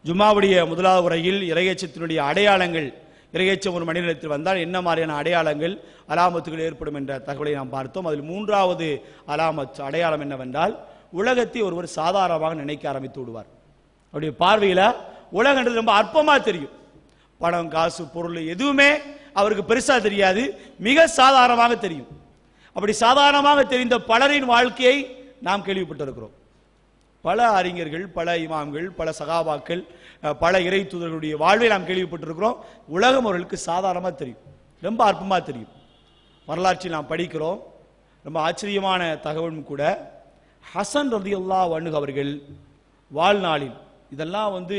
ஜுமாவுடைய முதலாவது உரையில் இறையச்சத்தினுடைய அடையாளங்கள் இறையச்சம் ஒரு மனிதத்தில் வந்தால் என்ன மாதிரியான அடையாளங்கள் அலாமத்துகள் ஏற்படும் என்ற தகவலை நாம் பார்த்தோம் அதில் மூன்றாவது அலாமத் அடையாளம் என்னவென்றால் உலகத்தை ஒருவர் சாதாரணமாக நினைக்க ஆரம்பித்து விடுவார் அவருடைய பார்வையில் உலகன்றது ரொம்ப அற்பமாக தெரியும் பணம் காசு பொருள் எதுவுமே அவருக்கு பெருசாக தெரியாது மிக சாதாரணமாக தெரியும் அப்படி சாதாரணமாக தெரிந்த பலரின் வாழ்க்கையை நாம் கேள்விப்பட்டிருக்கிறோம் பல அறிஞர்கள் பல இமாம்கள் பல சகாபாக்கள் பல இறை தூதர்களுடைய வாழ்வை நாம் கேள்விப்பட்டிருக்கிறோம் உலகம் அவர்களுக்கு சாதாரணமாக தெரியும் ரொம்ப அற்பமாக தெரியும் வரலாற்றில் நாம் படிக்கிறோம் ரொம்ப ஆச்சரியமான தகவலும் கூட ஹசன் ரதி அல்லா வண்ணுக அவர்கள் வாழ்நாளில் இதெல்லாம் வந்து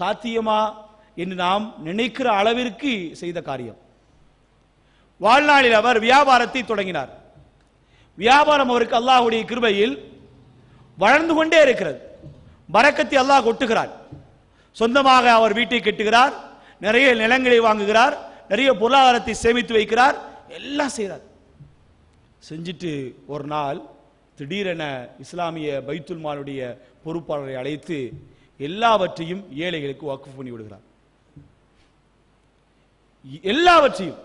சாத்தியமா என்று நாம் நினைக்கிற அளவிற்கு செய்த காரியம் வாழ்நாளில் அவர் வியாபாரத்தை தொடங்கினார் வியாபாரம் அவருக்கு அல்லாஹுடைய கிருபையில் வளர்ந்து கொண்டே இருக்கிறது பறக்கத்தை அல்லாஹ் கொட்டுகிறார் சொந்தமாக அவர் வீட்டை கெட்டுகிறார் நிறைய நிலங்களை வாங்குகிறார் நிறைய பொருளாதாரத்தை சேமித்து வைக்கிறார் எல்லாம் செய்கிறார் செஞ்சுட்டு ஒரு நாள் திடீரென இஸ்லாமிய பைத்துல்மானுடைய பொறுப்பாளரை அழைத்து எல்லாவற்றையும் ஏழைகளுக்கு வாக்கு பண்ணி விடுகிறார் எல்லாவற்றையும்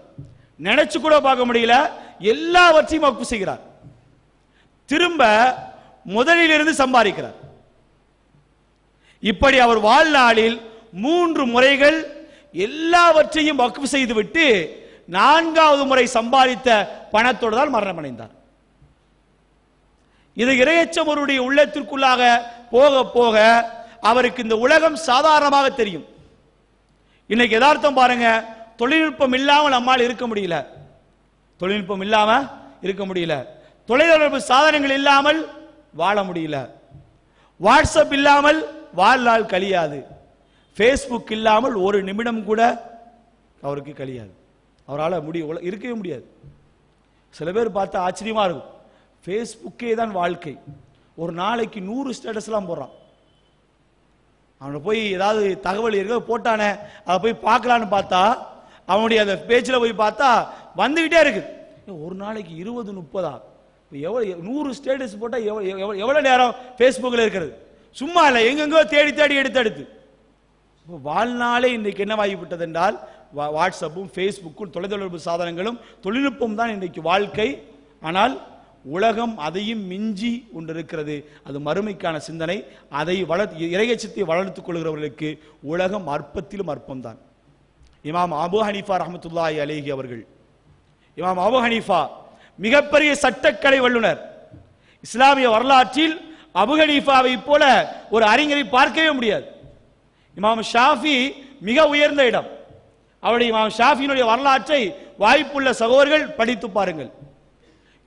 நினைச்சு கூட பார்க்க முடியல எல்லாவற்றையும் வாக்கு செய்கிறார் திரும்ப முதலிலிருந்து சம்பாதிக்கிறார் இப்படி அவர் வாழ்நாளில் மூன்று முறைகள் எல்லாவற்றையும் வக்கு செய்துவிட்டு நான்காவது முறை சம்பாதித்த பணத்தோடு தான் மரணமடைந்தார் இது இரையச்சமருடைய உள்ளத்திற்குள்ளாக போக போக அவருக்கு இந்த உலகம் சாதாரணமாக தெரியும் இன்னைக்கு எதார்த்தம் பாருங்க தொழில்நுட்பம் இல்லாமல் நம்மால் இருக்க முடியல தொழில்நுட்பம் இல்லாமல் இருக்க முடியல தொலைதொடர்பு சாதனங்கள் இல்லாமல் வாழ முடியல வாட்ஸ்அப் இல்லாமல் வாழ்நாள் கழியாது ஃபேஸ்புக் இல்லாமல் ஒரு நிமிடம் கூட அவருக்கு கழியாது அவரால் முடிய இருக்கவே முடியாது சில பேர் பார்த்தா ஆச்சரியமாக இருக்கும் ஃபேஸ்புக்கே தான் வாழ்க்கை ஒரு நாளைக்கு நூறு ஸ்டேட்டஸ்லாம் போடுறான் அவனை போய் ஏதாவது தகவல் இருக்க போட்டானே அதை போய் பார்க்கலான்னு பார்த்தா அவனுடைய அந்த பேச்சில் போய் பார்த்தா வந்துக்கிட்டே இருக்குது ஒரு நாளைக்கு இருபது முப்பதா எவ்வளோ நூறு ஸ்டேட்டஸ் போட்டால் எவ்வளோ எவ்வளோ நேரம் ஃபேஸ்புக்கில் இருக்கிறது சும்மா இல்லை எங்கெங்கோ தேடி தேடி எடுத்து எடுத்து வாழ்நாளே இன்றைக்கு என்னவாகிவிட்டது என்றால் வாட்ஸ்அப்பும் ஃபேஸ்புக்கும் தொலைத்தொடர்பு சாதனங்களும் தொழில்நுட்பம் தான் இன்றைக்கு வாழ்க்கை ஆனால் உலகம் அதையும் மிஞ்சி கொண்டிருக்கிறது இருக்கிறது அது மறுமைக்கான சிந்தனை அதை வளர்த்து இறையச்சத்தை வளர்த்துக் கொள்கிறவர்களுக்கு உலகம் அற்பத்திலும் அற்பம்தான் இமாம் அபு ஹனீஃபா ரஹமத்துல்லாய் அலேஹி அவர்கள் இமாம் அபு ஹனீஃபா மிகப்பெரிய சட்டக்கலை வல்லுனர் இஸ்லாமிய வரலாற்றில் அபுகனீஃபாவை போல ஒரு அறிஞரை பார்க்கவே முடியாது இமாம் ஷாஃபி மிக உயர்ந்த இடம் அவருடைய இமாம் ஷாஃபியினுடைய வரலாற்றை வாய்ப்புள்ள சகோதரர்கள் படித்து பாருங்கள்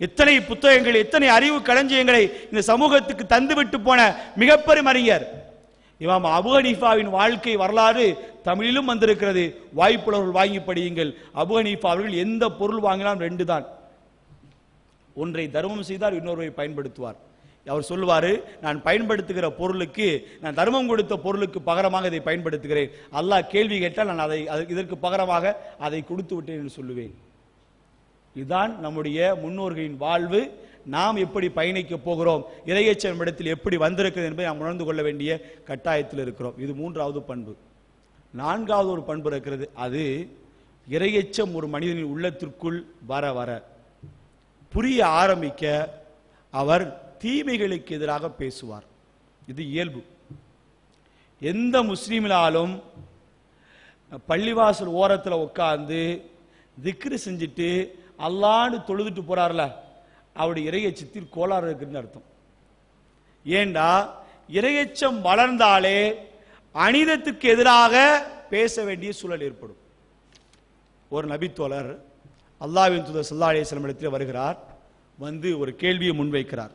எத்தனை புத்தகங்கள் எத்தனை அறிவு களஞ்சியங்களை இந்த சமூகத்துக்கு தந்துவிட்டு போன மிகப்பெரும் அறிஞர் இமாம் அபுஹனீஃபாவின் வாழ்க்கை வரலாறு தமிழிலும் வந்திருக்கிறது வாய்ப்புள்ளவர்கள் வாங்கி படியுங்கள் அபுஹனீஃபா அவர்கள் எந்த பொருள் வாங்கினாலும் ரெண்டு தான் ஒன்றை தர்மம் செய்தால் இன்னொருவை பயன்படுத்துவார் அவர் சொல்லுவார் நான் பயன்படுத்துகிற பொருளுக்கு நான் தர்மம் கொடுத்த பொருளுக்கு பகரமாக இதை பயன்படுத்துகிறேன் அல்லாஹ் கேள்வி கேட்டால் நான் அதை இதற்கு பகரமாக அதை கொடுத்து விட்டேன் என்று சொல்லுவேன் இதுதான் நம்முடைய முன்னோர்களின் வாழ்வு நாம் எப்படி பயணிக்க போகிறோம் இறையச்சன் இடத்தில் எப்படி வந்திருக்கிறது என்பதை நாம் உணர்ந்து கொள்ள வேண்டிய கட்டாயத்தில் இருக்கிறோம் இது மூன்றாவது பண்பு நான்காவது ஒரு பண்பு இருக்கிறது அது இறையச்சம் ஒரு மனிதனின் உள்ளத்திற்குள் வர வர புரிய ஆரம்பிக்க அவர் தீமைகளுக்கு எதிராக பேசுவார் இது இயல்பு எந்த முஸ்லீம்களாலும் பள்ளிவாசல் ஓரத்தில் உட்காந்து திக்ரு செஞ்சுட்டு அல்லான்னு தொழுதுட்டு போறார்ல அவருடைய இறையச்சத்தில் கோளாறு இருக்குன்னு அர்த்தம் ஏண்டா இறையச்சம் வளர்ந்தாலே அனிதத்துக்கு எதிராக பேச வேண்டிய சூழல் ஏற்படும் ஒரு நபித்தோழர் அல்லாவின் தூதர் சல்லா அலிஸ்லம் இடத்தில் வருகிறார் வந்து ஒரு கேள்வியை முன்வைக்கிறார்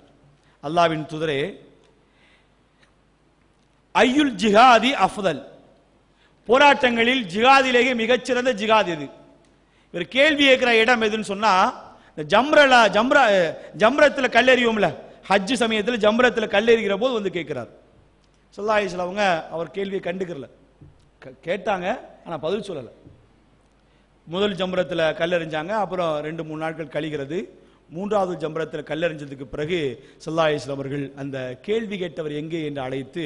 அல்லாவின் தூதரே ஐயுல் ஜிகாதி அஃதல் போராட்டங்களில் ஜிகாதிலேயே மிகச்சிறந்த ஜிகாத் இது இவர் கேள்வி கேட்கிற இடம் எதுன்னு சொன்னா இந்த ஜம்ரலா ஜம்ரா ஜம்ரத்தில் கல்லெறியும்ல ஹஜ் சமயத்தில் ஜம்ரத்தில் கல்லெறிகிற போது வந்து கேட்கிறார் சொல்லா அவங்க அவர் கேள்வியை கண்டுக்கிறல கேட்டாங்க ஆனால் பதில் சொல்லலை முதல் ஜம்பரத்தில் கல்லறிஞ்சாங்க அப்புறம் ரெண்டு மூணு நாட்கள் கழிகிறது மூன்றாவது ஜம்பரத்தில் கல்லறிஞ்சதுக்கு பிறகு சல்லாஹிஸ்லாம் அவர்கள் அந்த கேள்வி கேட்டவர் எங்கே என்று அழைத்து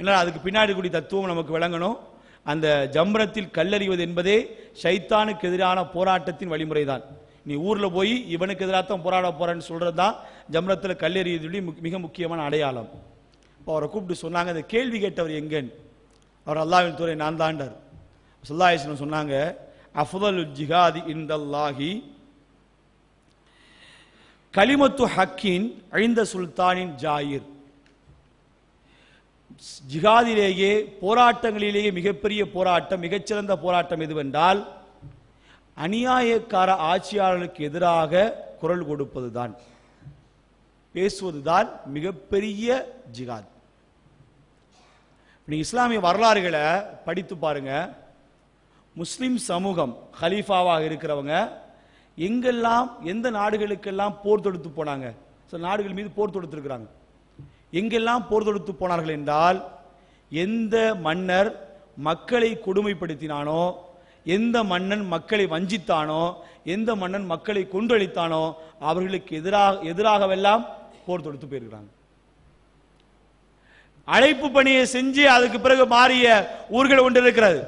என்னால் அதுக்கு பின்னாடி கூடிய தத்துவம் நமக்கு விளங்கணும் அந்த ஜம்பரத்தில் கல்லறிவது என்பதே சைத்தானுக்கு எதிரான போராட்டத்தின் வழிமுறை தான் நீ ஊரில் போய் இவனுக்கு எதிராக தான் போராட போகிறேன்னு சொல்கிறது தான் ஜம்பரத்தில் கல்லெறியதுடைய மிக முக்கியமான அடையாளம் இப்போ அவரை கூப்பிட்டு சொன்னாங்க அந்த கேள்வி கேட்டவர் எங்கன்னு அவர் அல்லாவின் துறை நான் தாண்டார் சொல்லாயசனம் சொன்னாங்க அஃதலு ஜிஹாதி இந்தல்லாஹி கலிமத்து ஹக்கின் ஐந்த சுல்தானின் ஜாயிர் ஜிகாதிலேயே போராட்டங்களிலேயே மிகப்பெரிய போராட்டம் மிகச்சிறந்த போராட்டம் எதுவென்றால் அநியாயக்கார ஆட்சியாளர்களுக்கு எதிராக குரல் கொடுப்பதுதான் பேசுவதுதான் மிகப்பெரிய ஜிகாத் இஸ்லாமிய வரலாறுகளை படித்து பாருங்கள் முஸ்லிம் சமூகம் ஹலீஃபாவாக இருக்கிறவங்க எங்கெல்லாம் எந்த நாடுகளுக்கெல்லாம் போர் தொடுத்து போனாங்க சில நாடுகள் மீது போர் தொடுத்திருக்கிறாங்க எங்கெல்லாம் போர் தொடுத்து போனார்கள் என்றால் எந்த மன்னர் மக்களை கொடுமைப்படுத்தினானோ எந்த மன்னன் மக்களை வஞ்சித்தானோ எந்த மன்னன் மக்களை கொன்றளித்தானோ அவர்களுக்கு எதிராக எதிராகவெல்லாம் போர் தொடுத்து போயிருக்கிறாங்க அழைப்பு பணியை செஞ்சு அதுக்கு பிறகு மாறிய ஊர்கள் ஒன்று இருக்கிறது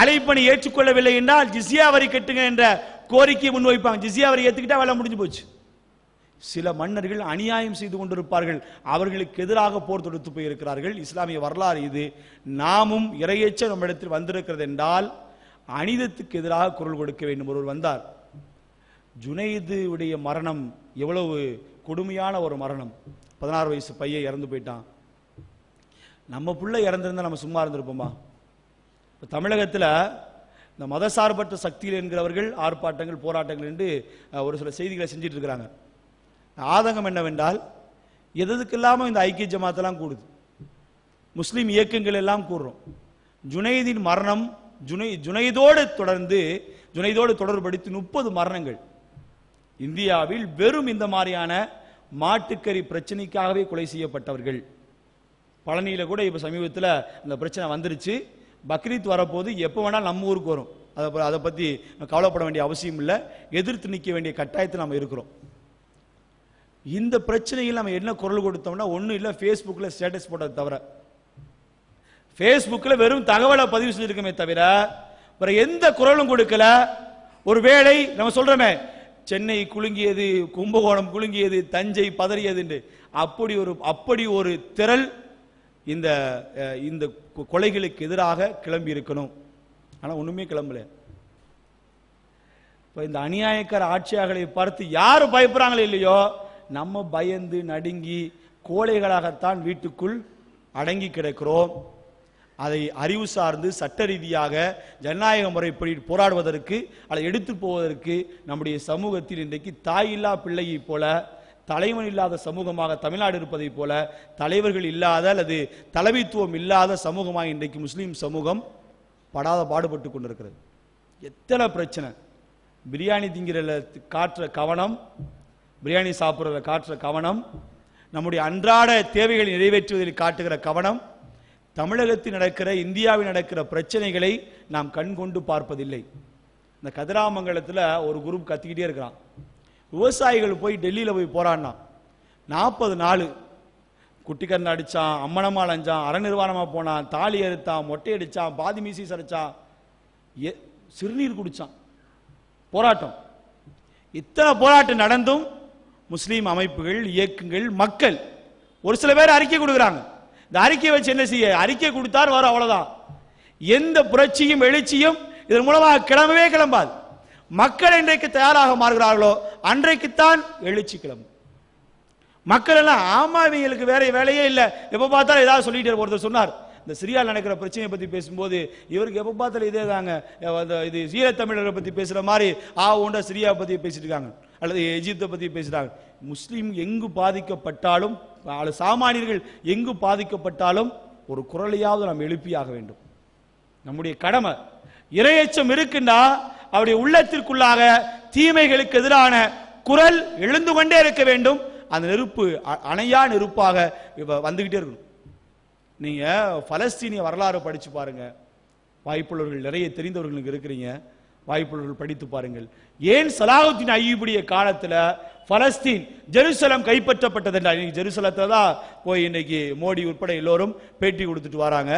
அழைப்பணி ஏற்றுக்கொள்ளவில்லை என்றால் ஜிசியா வரி கட்டுங்க என்ற கோரிக்கையை முன்வைப்பாங்க ஜிசியா வரி ஏற்றுக்கிட்டா வேலை முடிஞ்சு போச்சு சில மன்னர்கள் அநியாயம் செய்து கொண்டிருப்பார்கள் அவர்களுக்கு எதிராக போர் தொடுத்து போயிருக்கிறார்கள் இஸ்லாமிய வரலாறு இது நாமும் இறையேச்ச நம்மிடத்தில் வந்திருக்கிறது என்றால் அனிதத்துக்கு எதிராக குரல் கொடுக்க வேண்டும் ஒருவர் வந்தார் ஜுனைது உடைய மரணம் எவ்வளவு கொடுமையான ஒரு மரணம் பதினாறு வயசு பையன் இறந்து போயிட்டான் நம்ம பிள்ளை இறந்திருந்தா நம்ம சும்மா இருந்திருப்போமா இப்போ தமிழகத்தில் இந்த மதசார்பற்ற சக்தியில் என்கிறவர்கள் ஆர்ப்பாட்டங்கள் போராட்டங்கள் என்று ஒரு சில செய்திகளை செஞ்சிட்டு இருக்கிறாங்க ஆதங்கம் என்னவென்றால் எதுக்கு இல்லாமல் இந்த ஐக்கிய ஜமாத்தெல்லாம் கூடுது முஸ்லீம் இயக்கங்கள் எல்லாம் கூடுறோம் ஜுனைதின் மரணம் ஜுனை ஜுனைதோடு தொடர்ந்து ஜுனைதோடு தொடர்படுத்தி முப்பது மரணங்கள் இந்தியாவில் வெறும் இந்த மாதிரியான மாட்டுக்கறி பிரச்சனைக்காகவே கொலை செய்யப்பட்டவர்கள் பழனியில் கூட இப்போ சமீபத்தில் அந்த பிரச்சனை வந்துருச்சு பக்ரீத் வரப்போது எப்போ வேணால் நம்ம ஊருக்கு வரும் அதை அதை பற்றி கவலைப்பட வேண்டிய அவசியம் இல்லை எதிர்த்து நிற்க வேண்டிய கட்டாயத்தில் நம்ம இருக்கிறோம் இந்த பிரச்சனையில் நம்ம என்ன குரல் கொடுத்தோம்னா ஒன்றும் இல்லை ஃபேஸ்புக்கில் ஸ்டேட்டஸ் போட்டது தவிர ஃபேஸ்புக்கில் வெறும் தகவலை பதிவு செஞ்சுருக்கோமே தவிர வேறு எந்த குரலும் கொடுக்கல ஒரு வேளை நம்ம சொல்கிறோமே சென்னை குலுங்கியது கும்பகோணம் குலுங்கியது தஞ்சை பதறியது அப்படி ஒரு அப்படி ஒரு திரள் இந்த இந்த கொலைகளுக்கு எதிராக கிளம்பி இருக்கணும் ஆனால் ஒன்றுமே கிளம்பல இப்போ இந்த அநியாயக்கார ஆட்சியாளர்களை பார்த்து யார் பயப்படுறாங்களோ இல்லையோ நம்ம பயந்து நடுங்கி கோழைகளாகத்தான் வீட்டுக்குள் அடங்கி கிடக்கிறோம் அதை அறிவு சார்ந்து சட்ட ரீதியாக ஜனநாயக முறைப்படி போராடுவதற்கு அதை எடுத்து போவதற்கு நம்முடைய சமூகத்தில் இன்றைக்கு தாயில்லா பிள்ளையை போல தலைவன் இல்லாத சமூகமாக தமிழ்நாடு இருப்பதை போல தலைவர்கள் இல்லாத அல்லது தலைமைத்துவம் இல்லாத சமூகமாக இன்றைக்கு முஸ்லீம் சமூகம் படாத பாடுபட்டு கொண்டிருக்கிறது எத்தனை பிரச்சனை பிரியாணி திங்கிறல காட்டுற கவனம் பிரியாணி சாப்பிட்றத காட்டுற கவனம் நம்முடைய அன்றாட தேவைகளை நிறைவேற்றுவதில் காட்டுகிற கவனம் தமிழகத்தில் நடக்கிற இந்தியாவில் நடக்கிற பிரச்சனைகளை நாம் கண்கொண்டு பார்ப்பதில்லை இந்த கதிராமங்கலத்தில் ஒரு குரூப் கத்திக்கிட்டே இருக்கிறான் விவசாயிகள் போய் டெல்லியில் போய் போராடினான் நாற்பது நாள் குட்டிக்கண்ணு அடித்தான் அம்மனம்மா அலைஞ்சான் அறநிர்வாணமாக போனான் தாலி அறுத்தான் மொட்டை அடித்தான் பாதி மீசி சரைச்சான் சிறுநீர் குடித்தான் போராட்டம் இத்தனை போராட்டம் நடந்தும் முஸ்லீம் அமைப்புகள் இயக்கங்கள் மக்கள் ஒரு சில பேர் அறிக்கை கொடுக்குறாங்க இந்த அறிக்கையை வச்சு என்ன செய்ய அறிக்கை கொடுத்தார் வரும் அவ்வளோதான் எந்த புரட்சியும் எழுச்சியும் இதன் மூலமாக கிளம்பவே கிளம்பாது மக்கள் இன்றைக்கு தயாராக மாறுகிறார்களோ அன்றைக்குத்தான் எழுச்சி கிளம்பும் மக்கள் எல்லாம் ஆமா இவங்களுக்கு வேற வேலையே இல்லை எப்போ பார்த்தாலும் ஏதாவது சொல்லிட்டு ஒருத்தர் சொன்னார் இந்த சிரியாவில் நடக்கிற பிரச்சனையை பற்றி பேசும்போது இவருக்கு எப்போ பார்த்தாலும் இதே தாங்க இது ஈழத்தமிழரை பற்றி பேசுகிற மாதிரி ஆ உண்டா சிரியாவை பற்றி பேசிட்டு இருக்காங்க அல்லது எஜிப்தை பற்றி பேசுகிறாங்க முஸ்லீம் எங்கு பாதிக்கப்பட்டாலும் சாமானியர்கள் எங்கு பாதிக்கப்பட்டாலும் ஒரு குரலையாவது நாம் எழுப்பியாக வேண்டும் நம்முடைய கடமை இரையச்சம் இருக்குன்னா அவருடைய உள்ளத்திற்குள்ளாக தீமைகளுக்கு எதிரான குரல் எழுந்து கொண்டே இருக்க வேண்டும் அந்த நெருப்பு அணையா நெருப்பாக வந்துகிட்டே இருக்கணும் நீங்க பலஸ்தீனிய வரலாறு படிச்சு பாருங்க வாய்ப்புள்ளவர்கள் நிறைய தெரிந்தவர்களுக்கு இருக்கிறீங்க வாய்ப்புள்ளவர்கள் படித்து பாருங்கள் ஏன் சலாஹுத்தின் ஐயுபுடைய காலத்தில் பலஸ்தீன் ஜெருசலம் கைப்பற்றப்பட்டது என்றால் ஜெருசலத்தை தான் போய் இன்னைக்கு மோடி உட்பட எல்லோரும் பேட்டி கொடுத்துட்டு வராங்க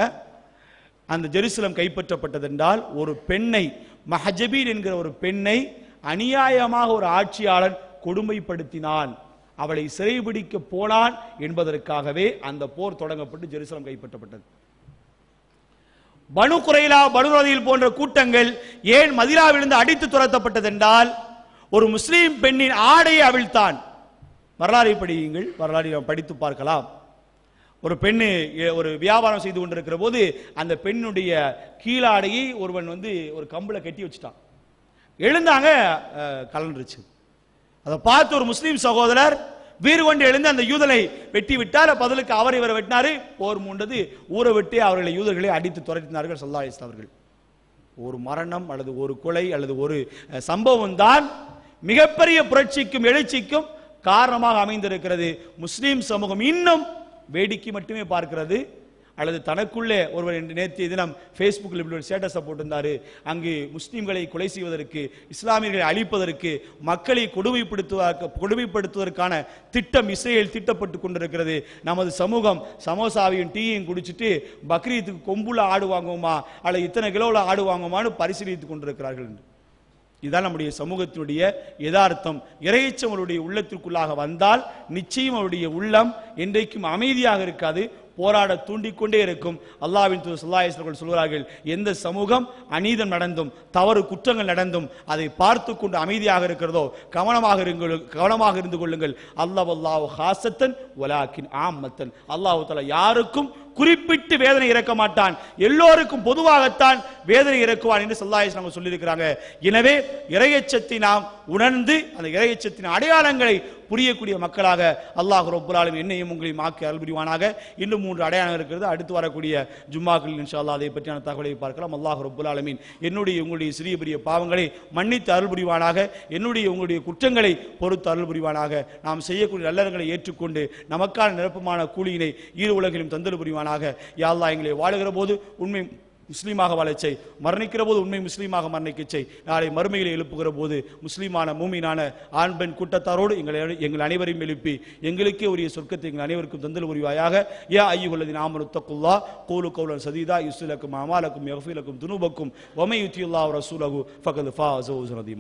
அந்த ஜெருசலம் கைப்பற்றப்பட்டது என்றால் ஒரு பெண்ணை மஹஜபீர் என்கிற ஒரு பெண்ணை அநியாயமாக ஒரு ஆட்சியாளன் கொடுமைப்படுத்தினான் அவளை சிறைபிடிக்க போனான் என்பதற்காகவே அந்த போர் தொடங்கப்பட்டு ஜெருசலம் கைப்பற்றப்பட்டது பனு குறைலா பனுரதியில் போன்ற கூட்டங்கள் ஏன் மதிலாவிலிருந்து அடித்து துரத்தப்பட்டது என்றால் ஒரு முஸ்லீம் பெண்ணின் ஆடையை அவிழ்த்தான் வரலாறை படியுங்கள் வரலாறு படித்து பார்க்கலாம் ஒரு பெண்ணு ஒரு வியாபாரம் செய்து கொண்டிருக்கிற போது அந்த பெண்ணுடைய கீழாடையை ஒருவன் வந்து ஒரு கம்பில் கட்டி வச்சுட்டான் எழுந்தாங்க கலந்துருச்சு அதை பார்த்து ஒரு முஸ்லீம் சகோதரர் வீறு கொண்டு எழுந்து அந்த யூதலை வெட்டி விட்டார் பதிலுக்கு அவர் இவரை வெட்டினாரு போர் மூண்டது ஊரை விட்டு அவர்களை யூதர்களை அடித்து துரத்தினார்கள் சல்லா அவர்கள் ஒரு மரணம் அல்லது ஒரு கொலை அல்லது ஒரு சம்பவம் தான் மிகப்பெரிய புரட்சிக்கும் எழுச்சிக்கும் காரணமாக அமைந்திருக்கிறது முஸ்லீம் சமூகம் இன்னும் வேடிக்கை மட்டுமே பார்க்கிறது அல்லது தனக்குள்ளே ஒருவர் நேற்று தினம் ஃபேஸ்புக்கில் இப்படி ஒரு ஸ்டேட்டஸை போட்டிருந்தாரு அங்கு முஸ்லீம்களை கொலை செய்வதற்கு இஸ்லாமியர்களை அழிப்பதற்கு மக்களை கொடுமைப்படுத்துவதாக கொடுமைப்படுத்துவதற்கான திட்டம் இஸ்ரேல் திட்டப்பட்டு கொண்டிருக்கிறது நமது சமூகம் சமோசாவையும் டீயையும் குடிச்சிட்டு பக்ரீத்துக்கு கொம்புல ஆடு வாங்குவோமா அல்லது இத்தனை கிலோவில் ஆடு வாங்குவோமான்னு பரிசீலித்துக் கொண்டிருக்கிறார்கள் என்று இதுதான் நம்முடைய சமூகத்தினுடைய யதார்த்தம் இறையச்சம் அவருடைய உள்ளத்திற்குள்ளாக வந்தால் நிச்சயம் அவருடைய உள்ளம் என்றைக்கும் அமைதியாக இருக்காது போராட தூண்டிக்கொண்டே இருக்கும் அல்லாவின் தூது சொல்லாயஸ்வர்கள் சொல்கிறார்கள் எந்த சமூகம் அநீதம் நடந்தும் தவறு குற்றங்கள் நடந்தும் அதை பார்த்து கொண்டு அமைதியாக இருக்கிறதோ கவனமாக இருங்கள் கவனமாக இருந்து கொள்ளுங்கள் அல்லாஹ் அல்லாஹ் ஹாசத்தன் ஒலாக்கின் ஆம் மத்தன் அல்லாஹு தலா யாருக்கும் குறிப்பிட்டு வேதனை இறக்க மாட்டான் எல்லோருக்கும் பொதுவாகத்தான் வேதனை இறக்குவான் என்று சல்லாயஸ் நம்ம சொல்லியிருக்கிறாங்க எனவே இறையச்சத்தை நாம் உணர்ந்து அந்த இறையச்சத்தின் அடையாளங்களை புரியக்கூடிய மக்களாக அல்லாஹ் ரொப்பலாலும் என்னையும் உங்களையும் ஆக்கி அருள்புரிவானாக இன்னும் மூன்று அடையாளம் இருக்கிறது அடுத்து வரக்கூடிய ஜும்மாக்கள் இன்ஷால்லா அதை பற்றியான தகவலை பார்க்கலாம் அல்லாஹ் ரொப்புலாலமின் என்னுடைய உங்களுடைய சிறிய பெரிய பாவங்களை மன்னித்து அருள்புரிவானாக என்னுடைய உங்களுடைய குற்றங்களை பொறுத்து அருள்புரிவானாக நாம் செய்யக்கூடிய நல்லறங்களை ஏற்றுக்கொண்டு நமக்கான நிரப்பமான கூலியினை ஈர உலகிலும் தந்தல் புரிவான் செய்வானாக யாழ்லா எங்களை வாழுகிற போது உண்மை முஸ்லீமாக வாழச்சை மரணிக்கிற போது உண்மை முஸ்லீமாக மரணிக்கச்சை நாளை மறுமையில் எழுப்புகிற போது முஸ்லீமான மூமினான ஆண் பெண் கூட்டத்தாரோடு எங்களை எங்கள் அனைவரையும் எழுப்பி எங்களுக்கே உரிய சொர்க்கத்தை எங்கள் அனைவருக்கும் தந்தல் உரிவாயாக ஏ ஐயு உள்ளது நாமலுத்தக்குல்லா கோலு கோலன் சதீதா யுசுலக்கும் அமாலக்கும் எஃபீலக்கும் துனுபக்கும் ஒமை யுத்தியுல்லா ரசூலகு ஃபகது ஃபா